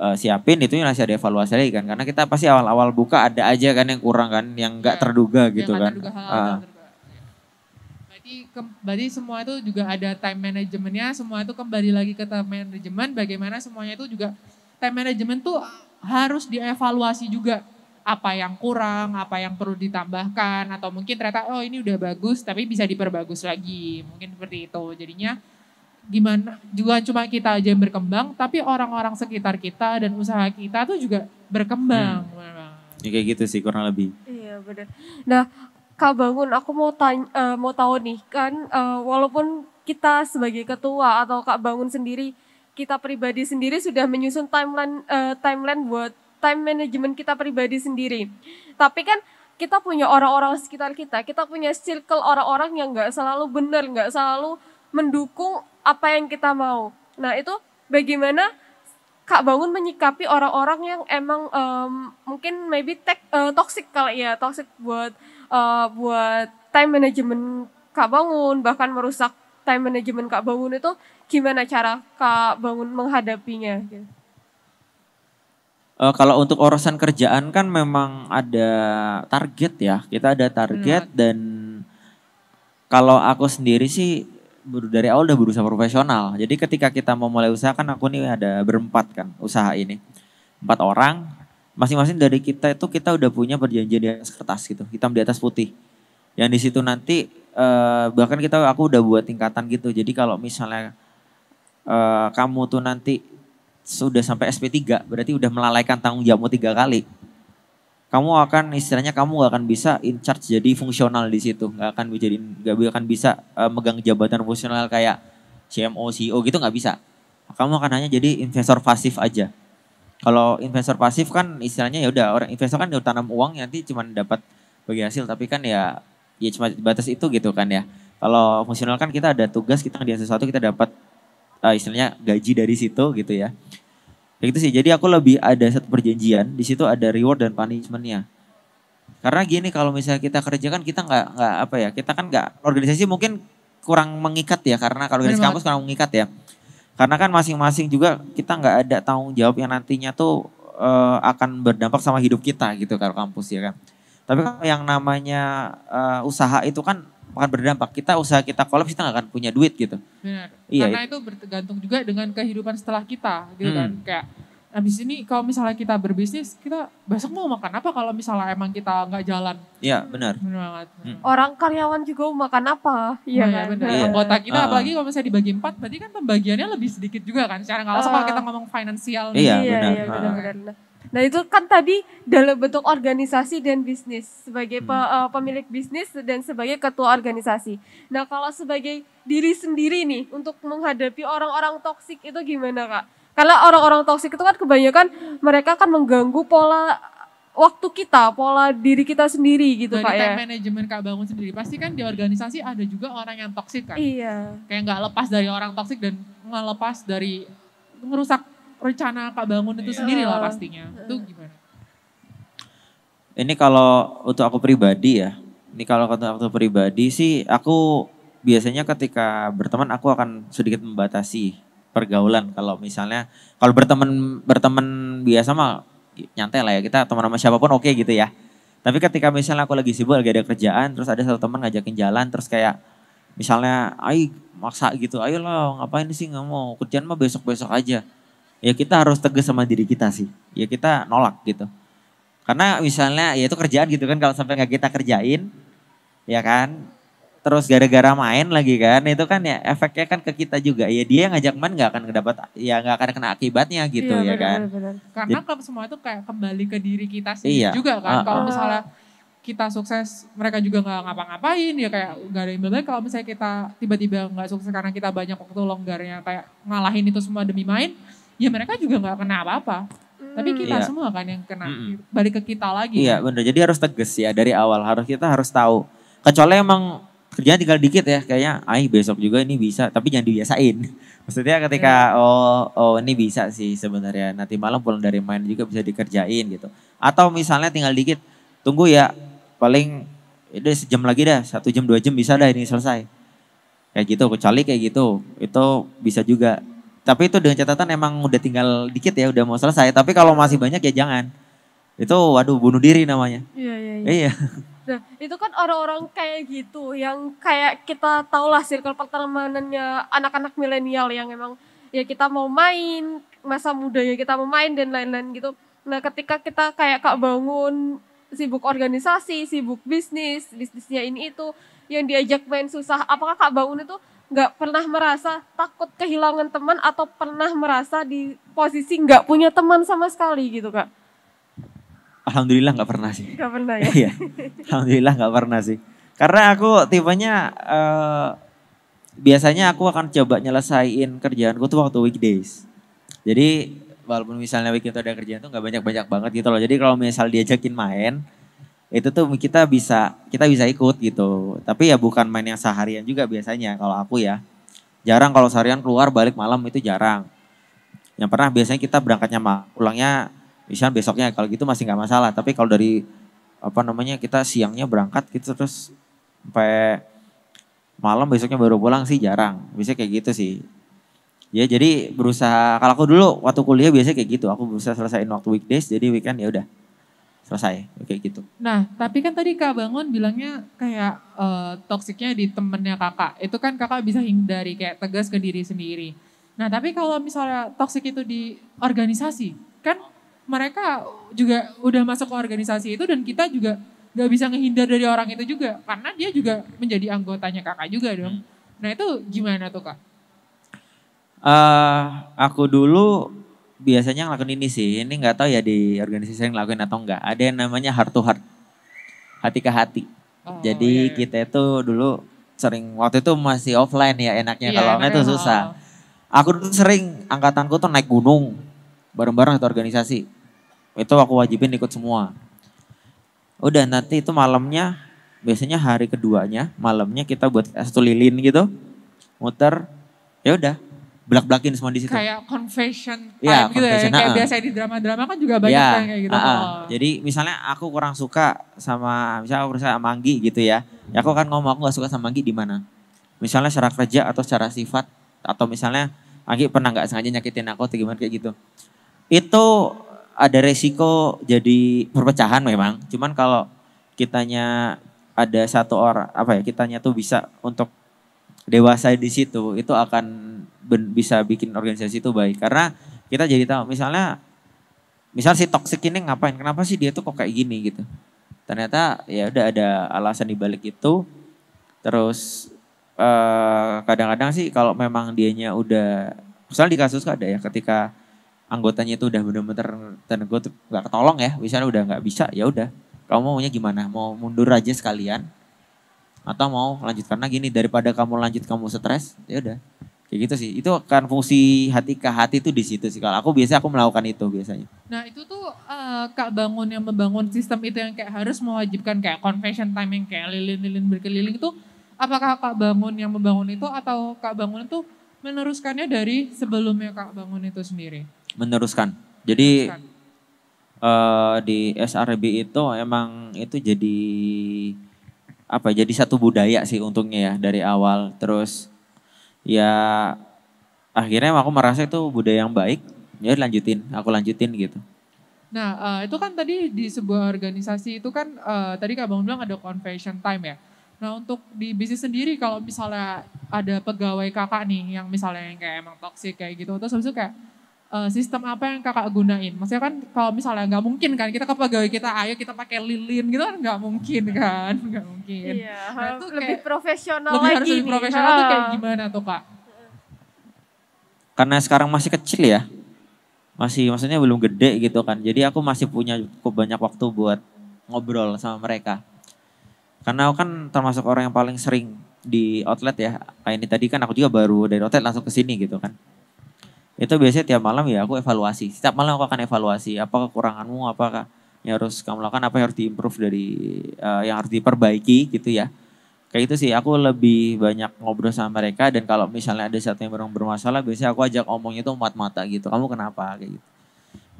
Speaker 3: uh, siapin itu masih ada evaluasi lagi kan karena kita pasti awal-awal buka ada aja kan yang kurang kan yang nggak ya, terduga yang gitu kan terduga hal -hal
Speaker 2: uh. semua itu juga ada time manajemennya semua itu kembali lagi ke time manajemen bagaimana semuanya itu juga time manajemen tuh harus dievaluasi juga apa yang kurang, apa yang perlu ditambahkan, atau mungkin ternyata oh ini udah bagus tapi bisa diperbagus lagi, mungkin seperti itu. Jadinya gimana juga cuma kita aja yang berkembang tapi orang-orang sekitar kita
Speaker 1: dan usaha kita tuh juga berkembang
Speaker 3: hmm. ya, kayak gitu sih kurang lebih
Speaker 1: iya benar nah kak bangun aku mau tanya uh, mau tahu nih kan uh, walaupun kita sebagai ketua atau kak bangun sendiri kita pribadi sendiri sudah menyusun timeline uh, timeline buat time management kita pribadi sendiri tapi kan kita punya orang-orang sekitar kita kita punya circle orang-orang yang nggak selalu benar nggak selalu mendukung apa yang kita mau. Nah, itu bagaimana Kak Bangun menyikapi orang-orang yang emang um, mungkin maybe tek, uh, toxic kalau ya, toxic buat uh, buat time management Kak Bangun, bahkan merusak time management Kak Bangun itu gimana cara Kak Bangun menghadapinya?
Speaker 3: Uh, kalau untuk urusan kerjaan kan memang ada target ya, kita ada target hmm. dan kalau aku sendiri sih dari awal udah berusaha profesional. Jadi ketika kita mau mulai usaha kan aku nih ada berempat kan usaha ini. Empat orang, masing-masing dari kita itu kita udah punya perjanjian di atas kertas gitu, hitam di atas putih. Yang di situ nanti eh, bahkan kita aku udah buat tingkatan gitu. Jadi kalau misalnya eh, kamu tuh nanti sudah sampai SP3, berarti udah melalaikan tanggung jawabmu tiga kali kamu akan istilahnya kamu gak akan bisa in charge jadi fungsional di situ nggak akan jadi nggak akan bisa uh, megang jabatan fungsional kayak CMO CEO gitu nggak bisa kamu akan hanya jadi investor pasif aja kalau investor pasif kan istilahnya ya udah orang investor kan udah tanam uang nanti cuma dapat bagi hasil tapi kan ya ya cuma batas itu gitu kan ya kalau fungsional kan kita ada tugas kita ngerjain sesuatu kita dapat uh, istilahnya gaji dari situ gitu ya ya gitu sih jadi aku lebih ada satu perjanjian di situ ada reward dan punishmentnya karena gini kalau misalnya kita kerja kan kita nggak nggak apa ya kita kan nggak organisasi mungkin kurang mengikat ya karena kalau organisasi kampus kurang mengikat ya karena kan masing-masing juga kita nggak ada tanggung jawab yang nantinya tuh uh, akan berdampak sama hidup kita gitu kalau kampus ya kan tapi kalau yang namanya uh, usaha itu kan akan berdampak. Kita usaha kita kolaps kita nggak akan punya duit gitu.
Speaker 2: Benar. Iya, Karena itu bergantung juga dengan kehidupan setelah kita gitu hmm. kan kayak Habis ini kalau misalnya kita berbisnis, kita besok mau makan apa kalau misalnya emang kita nggak jalan?
Speaker 3: Iya benar. Benar banget. Hmm.
Speaker 1: Orang karyawan juga mau makan apa? Iya nah, kan?
Speaker 3: Benar. Iya. Anggota kita uh. apalagi
Speaker 1: kalau misalnya dibagi empat, berarti kan pembagiannya
Speaker 2: lebih sedikit juga kan? Secara nggak langsung uh. kalau ah. kita
Speaker 1: ngomong finansial.
Speaker 3: Iya, iya benar. Iya,
Speaker 1: benar. Ah. benar. Nah itu kan tadi dalam bentuk organisasi dan bisnis sebagai pe, uh, pemilik bisnis dan sebagai ketua organisasi. Nah kalau sebagai diri sendiri nih untuk menghadapi orang-orang toksik itu gimana kak? Karena orang-orang toksik itu kan kebanyakan mereka kan mengganggu pola waktu kita, pola diri kita sendiri gitu Dari kak ya. time ya.
Speaker 2: manajemen kak bangun sendiri pasti kan di organisasi ada juga orang yang toksik kan. Iya. Kayak nggak lepas dari orang toksik dan lepas dari merusak rencana Kak bangun itu iya. sendiri lah pastinya. Itu iya. gimana?
Speaker 3: Ini kalau untuk aku pribadi ya, ini kalau untuk aku pribadi sih aku biasanya ketika berteman aku akan sedikit membatasi pergaulan kalau misalnya kalau berteman berteman biasa mah nyantai lah ya kita teman sama siapapun oke okay gitu ya. Tapi ketika misalnya aku lagi sibuk lagi ada kerjaan terus ada satu teman ngajakin jalan terus kayak misalnya ay maksa gitu ayo lo ngapain sih nggak mau kerjaan mah besok besok aja ya kita harus tegas sama diri kita sih. Ya kita nolak gitu. Karena misalnya ya itu kerjaan gitu kan kalau sampai nggak kita kerjain ya kan terus gara-gara main lagi kan itu kan ya efeknya kan ke kita juga ya dia ngajak main nggak akan dapat ya nggak akan kena akibatnya gitu iya, ya bener, kan
Speaker 1: bener, bener.
Speaker 2: karena Jadi, semua itu kayak kembali ke diri kita sih iya, juga kan uh, kalau ah. misalnya kita sukses mereka juga nggak ngapa-ngapain ya kayak nggak ada imbasnya eh, kalau misalnya kita tiba-tiba nggak sukses karena kita banyak waktu longgarnya kayak ngalahin itu semua demi main ya mereka juga nggak kena apa-apa. Mm. Tapi kita yeah. semua kan yang kena. Mm Balik ke kita lagi. Iya, yeah, kan?
Speaker 3: benar. Jadi harus tegas ya dari awal. Harus kita harus tahu. Kecuali emang kerjaan tinggal dikit ya kayaknya ay besok juga ini bisa tapi jangan dibiasain maksudnya ketika yeah. oh oh ini bisa sih sebenarnya nanti malam pulang dari main juga bisa dikerjain gitu atau misalnya tinggal dikit tunggu ya paling itu ya sejam lagi dah satu jam dua jam bisa dah ini selesai kayak gitu kecuali kayak gitu itu bisa juga tapi itu dengan catatan emang udah tinggal dikit ya, udah mau selesai. Tapi kalau masih banyak ya jangan. Itu waduh bunuh diri namanya.
Speaker 1: Iya, iya, iya. iya. Nah, itu kan orang-orang kayak gitu yang kayak kita tau lah circle pertemanannya anak-anak milenial yang emang ya kita mau main, masa mudanya kita mau main dan lain-lain gitu. Nah, ketika kita kayak Kak bangun sibuk organisasi, sibuk bisnis, bisnisnya ini itu, yang diajak main susah. Apakah Kak Bangun itu nggak pernah merasa takut kehilangan teman atau pernah merasa di posisi nggak punya teman sama sekali gitu kak?
Speaker 3: Alhamdulillah nggak pernah sih.
Speaker 1: Gak pernah ya. Iya.
Speaker 3: Alhamdulillah nggak pernah sih. Karena aku tipenya uh, biasanya aku akan coba nyelesain kerjaanku tuh waktu weekdays. Jadi walaupun misalnya weekend ada kerjaan tuh nggak banyak-banyak banget gitu loh. Jadi kalau misal diajakin main, itu tuh kita bisa kita bisa ikut gitu tapi ya bukan main yang seharian juga biasanya kalau aku ya jarang kalau seharian keluar balik malam itu jarang yang pernah biasanya kita berangkatnya mah pulangnya misalnya besoknya kalau gitu masih nggak masalah tapi kalau dari apa namanya kita siangnya berangkat gitu terus sampai malam besoknya baru pulang sih jarang bisa kayak gitu sih ya jadi berusaha kalau aku dulu waktu kuliah biasanya kayak gitu aku berusaha selesaiin waktu weekdays jadi weekend ya udah selesai oke gitu
Speaker 2: nah tapi kan tadi kak bangun bilangnya kayak uh, toksiknya di temennya kakak itu kan kakak bisa hindari kayak tegas ke diri sendiri nah tapi kalau misalnya toksik itu di organisasi kan mereka juga udah masuk ke organisasi itu dan kita juga nggak bisa ngehindar dari orang itu juga karena dia juga menjadi anggotanya kakak juga dong hmm. nah itu gimana tuh kak
Speaker 3: uh, aku dulu biasanya ngelakuin ini sih. Ini nggak tahu ya di organisasi yang ngelakuin atau enggak. Ada yang namanya heart to heart. Hati ke hati. Oh, Jadi yeah. Iya. kita itu dulu sering waktu itu masih offline ya enaknya. yeah, Kalau itu susah. Aku dulu sering angkatanku tuh naik gunung bareng-bareng itu organisasi. Itu aku wajibin ikut semua. Udah nanti itu malamnya biasanya hari keduanya malamnya kita buat satu lilin gitu muter ya udah belak-belakin semua di situ.
Speaker 2: Kayak confession iya, time gitu ya, gitu confession, ya. Kayak uh, biasa di drama-drama kan juga banyak ya, kan kayak gitu. Uh, uh. Oh. Jadi
Speaker 3: misalnya aku kurang suka sama misalnya aku sama Manggi gitu ya. Ya aku kan ngomong aku gak suka sama Manggi di mana. Misalnya secara kerja atau secara sifat atau misalnya Manggi pernah nggak sengaja nyakitin aku atau gimana kayak gitu. Itu ada resiko jadi perpecahan memang. Cuman kalau kitanya ada satu orang apa ya kitanya tuh bisa untuk dewasa di situ itu akan bisa bikin organisasi itu baik karena kita jadi tahu misalnya misal si toxic ini ngapain kenapa sih dia tuh kok kayak gini gitu ternyata ya udah ada alasan di balik itu terus eh, kadang-kadang uh, sih kalau memang dianya udah misal di kasus ada ya ketika anggotanya itu udah benar-benar ternego nggak ketolong ya misalnya udah nggak bisa ya udah kamu maunya gimana mau mundur aja sekalian atau mau lanjut karena gini daripada kamu lanjut kamu stres ya udah Kayak gitu sih. Itu kan fungsi hati ke hati itu di situ sih. Kalau aku biasa aku melakukan itu biasanya.
Speaker 2: Nah itu tuh uh, Kak Bangun yang membangun sistem itu yang kayak harus mewajibkan kayak confession time yang kayak lilin-lilin berkeliling itu. Apakah Kak Bangun yang membangun itu atau Kak Bangun itu meneruskannya dari sebelumnya Kak Bangun itu sendiri?
Speaker 3: Meneruskan. Jadi meneruskan. Uh, di SRB itu emang itu jadi apa ya, jadi satu budaya sih untungnya ya dari awal terus ya akhirnya aku merasa itu budaya yang baik ya lanjutin aku lanjutin gitu
Speaker 2: nah uh, itu kan tadi di sebuah organisasi itu kan uh, tadi kak bang bilang ada confession time ya nah untuk di bisnis sendiri kalau misalnya ada pegawai kakak nih yang misalnya yang kayak emang toksik kayak gitu terus habis kayak uh, sistem apa yang kakak gunain? Maksudnya kan kalau misalnya nggak mungkin kan kita ke pegawai kita ayo kita pakai lilin gitu kan nggak mungkin iya. kan, nggak mungkin. Iya, nah, itu lebih profesional lebih lagi. Harus lebih profesional nih. tuh kayak ah. gimana tuh kak?
Speaker 3: Karena sekarang masih kecil ya, masih maksudnya belum gede gitu kan. Jadi aku masih punya cukup banyak waktu buat ngobrol sama mereka. Karena aku kan termasuk orang yang paling sering di outlet ya. Kayak nah, ini tadi kan aku juga baru dari outlet langsung ke sini gitu kan. Itu biasanya tiap malam ya aku evaluasi. Setiap malam aku akan evaluasi apa kekuranganmu, apa yang harus kamu lakukan, apa yang harus diimprove dari uh, yang harus diperbaiki gitu ya. Kayak itu sih aku lebih banyak ngobrol sama mereka dan kalau misalnya ada satu yang bermasalah biasanya aku ajak omongnya tuh mat mata gitu. Kamu kenapa kayak gitu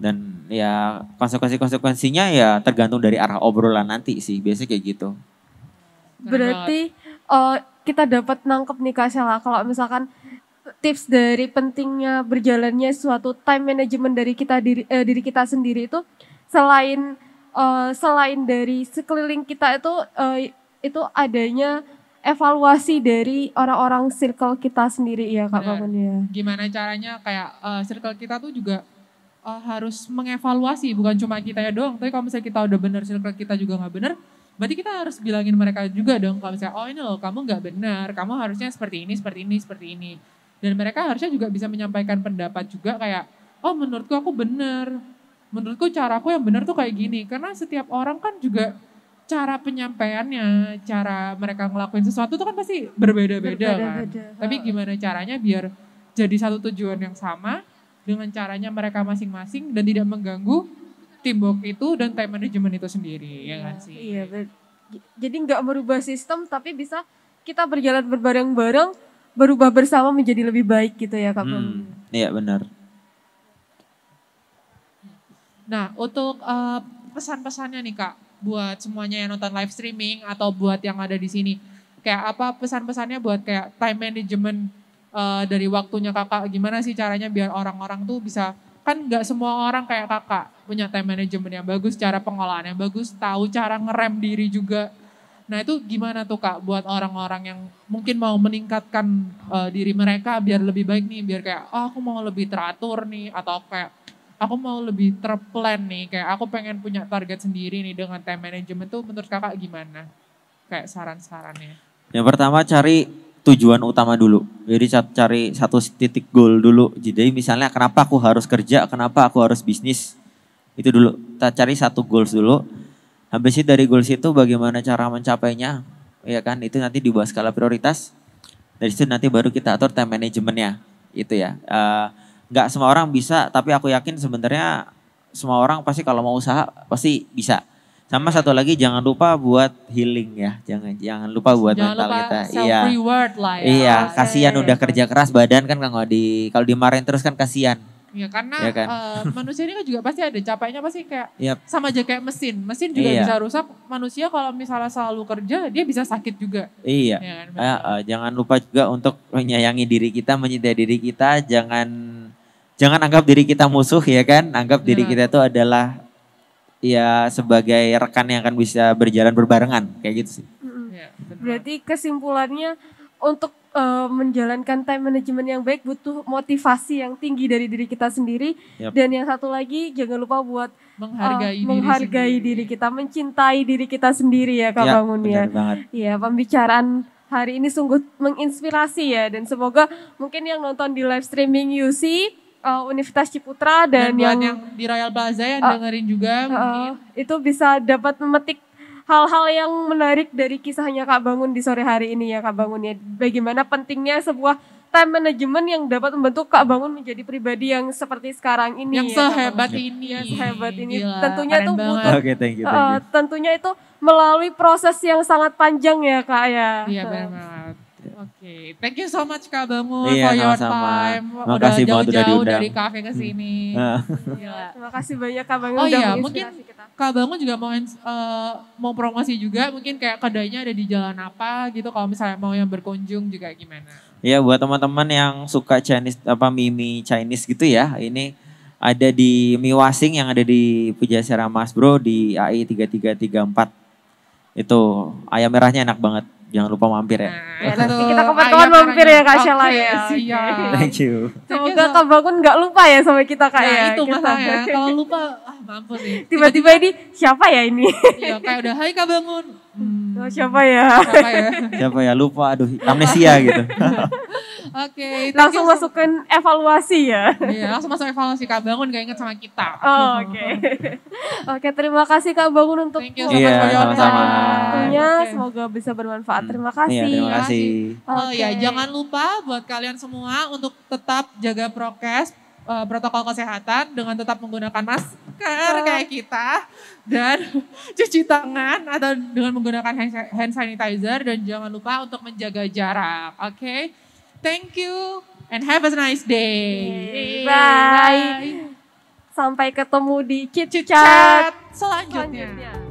Speaker 3: dan ya konsekuensi-konsekuensinya ya tergantung dari arah obrolan nanti sih biasanya kayak gitu
Speaker 1: berarti uh, kita dapat nangkep nih Kak Shella kalau misalkan tips dari pentingnya berjalannya suatu time management dari kita diri eh, diri kita sendiri itu selain uh, selain dari sekeliling kita itu uh, itu adanya evaluasi dari orang-orang circle kita sendiri ya kak Paman ya.
Speaker 2: Gimana caranya kayak uh, circle kita tuh juga uh, harus mengevaluasi bukan cuma kita ya doang, tapi kalau misalnya kita udah bener circle kita juga nggak bener, berarti kita harus bilangin mereka juga dong kalau misalnya oh ini loh kamu nggak bener, kamu harusnya seperti ini, seperti ini, seperti ini dan mereka harusnya juga bisa menyampaikan pendapat juga kayak oh menurutku aku bener menurutku caraku yang bener tuh kayak gini karena setiap orang kan juga cara penyampaiannya cara mereka ngelakuin sesuatu tuh kan pasti berbeda-beda kan tapi gimana caranya biar jadi satu tujuan yang sama dengan caranya mereka masing-masing dan tidak mengganggu timbok itu dan time management itu sendiri ya, ya kan iya,
Speaker 1: sih iya jadi nggak merubah sistem tapi bisa kita berjalan berbareng-bareng berubah bersama menjadi lebih baik gitu ya Kak hmm,
Speaker 3: Iya benar.
Speaker 2: Nah untuk uh, pesan-pesannya nih Kak buat semuanya yang nonton live streaming atau buat yang ada di sini. Kayak apa pesan-pesannya buat kayak time management uh, dari waktunya kakak gimana sih caranya biar orang-orang tuh bisa kan nggak semua orang kayak kakak punya time management yang bagus, cara pengolahan yang bagus, tahu cara ngerem diri juga Nah itu gimana tuh kak buat orang-orang yang mungkin mau meningkatkan uh, diri mereka biar lebih baik nih, biar kayak oh aku mau lebih teratur nih atau kayak aku mau lebih terplan nih, kayak aku pengen punya target sendiri nih dengan time management tuh menurut kakak gimana? Kayak saran-sarannya.
Speaker 3: Yang pertama cari tujuan utama dulu. Jadi cari satu titik goal dulu. Jadi misalnya kenapa aku harus kerja, kenapa aku harus bisnis. Itu dulu, kita cari satu goals dulu Habis itu dari goals itu bagaimana cara mencapainya, ya kan? Itu nanti dibuat skala prioritas. Dari situ nanti baru kita atur time manajemennya, itu ya. Eh, nggak uh, semua orang bisa, tapi aku yakin sebenarnya semua orang pasti kalau mau usaha pasti bisa. Sama satu lagi jangan lupa buat healing ya, jangan jangan lupa buat jangan mental lupa kita. Iya. lah ya. Iya, kasihan udah kerja keras badan kan kalau di kalau dimarahin terus kan kasihan Ya karena ya kan? uh,
Speaker 2: manusia ini kan juga pasti ada capainya pasti kayak yep. Iya. sama aja kayak mesin. Mesin juga iya. bisa rusak. Manusia kalau misalnya selalu kerja dia bisa sakit juga.
Speaker 3: Iya. Ya kan? uh, uh, jangan lupa juga untuk menyayangi diri kita, menyintai diri kita. Jangan jangan anggap diri kita musuh ya kan. Anggap diri ya. kita itu adalah ya sebagai rekan yang akan bisa berjalan berbarengan kayak gitu sih.
Speaker 1: Ya, Berarti kesimpulannya untuk uh, menjalankan time management yang baik butuh motivasi yang tinggi dari diri kita sendiri yep. dan yang satu lagi jangan lupa buat menghargai, uh, menghargai diri, diri kita mencintai diri kita sendiri ya Kak yep, Bangun ya. Iya, pembicaraan hari ini sungguh menginspirasi ya dan semoga mungkin yang nonton di live streaming UC uh, eh, Universitas Ciputra dan, dan yang, yang di Royal Plaza yang uh, dengerin juga uh, itu bisa dapat memetik hal-hal yang menarik dari kisahnya Kak Bangun di sore hari ini ya Kak Bangun ya. Bagaimana pentingnya sebuah time management yang dapat membentuk Kak Bangun menjadi pribadi yang seperti sekarang ini yang ya, sehebat ini ya sehebat ini Gila, tentunya itu butuh
Speaker 3: okay, thank you, thank eh, you. Uh,
Speaker 1: tentunya itu melalui proses yang sangat panjang ya Kak ya. Iya benar
Speaker 2: Oke, okay. thank you so much Kak Bangun iya, for your sama. time. Makasih udah jauh dari kafe ke sini. Hmm. Terima kasih banyak Kak Bangun oh, udah iya, mungkin Kak Bangun juga mau uh, mau promosi juga mungkin kayak kedainya ada di jalan apa gitu kalau misalnya mau yang berkunjung juga gimana?
Speaker 3: Iya buat teman-teman yang suka Chinese apa mimi Chinese gitu ya ini ada di Miwasing yang ada di Pujasera Mas Bro di AI 3334 itu ayam merahnya enak banget jangan lupa mampir ya. Nah, iya, nanti kita kebetulan mampir ya Kak Sheila okay, ya.
Speaker 1: Siap. Iya. Thank you. Semoga Kak Bangun nggak lupa ya sama kita Kak nah, ya. itu masalahnya. Kalau lupa, ah mampus nih. Tiba-tiba ini siapa ya ini? Iya kayak udah, hai Kak Bangun. Hmm. Oh,
Speaker 3: siapa ya? Siapa ya? siapa ya? Lupa, aduh, amnesia gitu. Oke, okay, langsung so...
Speaker 1: masukin evaluasi ya. Iya, langsung masuk evaluasi Kak Bangun gak inget sama kita. Oh, oke. Okay. oke, okay, terima kasih Kak Bangun untuk Thank iya, Okay. semoga bisa bermanfaat. Hmm. Iya, terima kasih. Oh, iya, terima kasih. Okay.
Speaker 3: Oh
Speaker 2: ya, jangan lupa buat kalian semua untuk tetap jaga prokes, eh, protokol kesehatan dengan tetap menggunakan mask masker kayak kita dan cuci tangan atau dengan menggunakan hand sanitizer dan jangan lupa untuk menjaga jarak. Oke. Okay? Thank you
Speaker 1: and have a nice day. Bye. Bye. Sampai ketemu di Chit Chat selanjutnya. selanjutnya.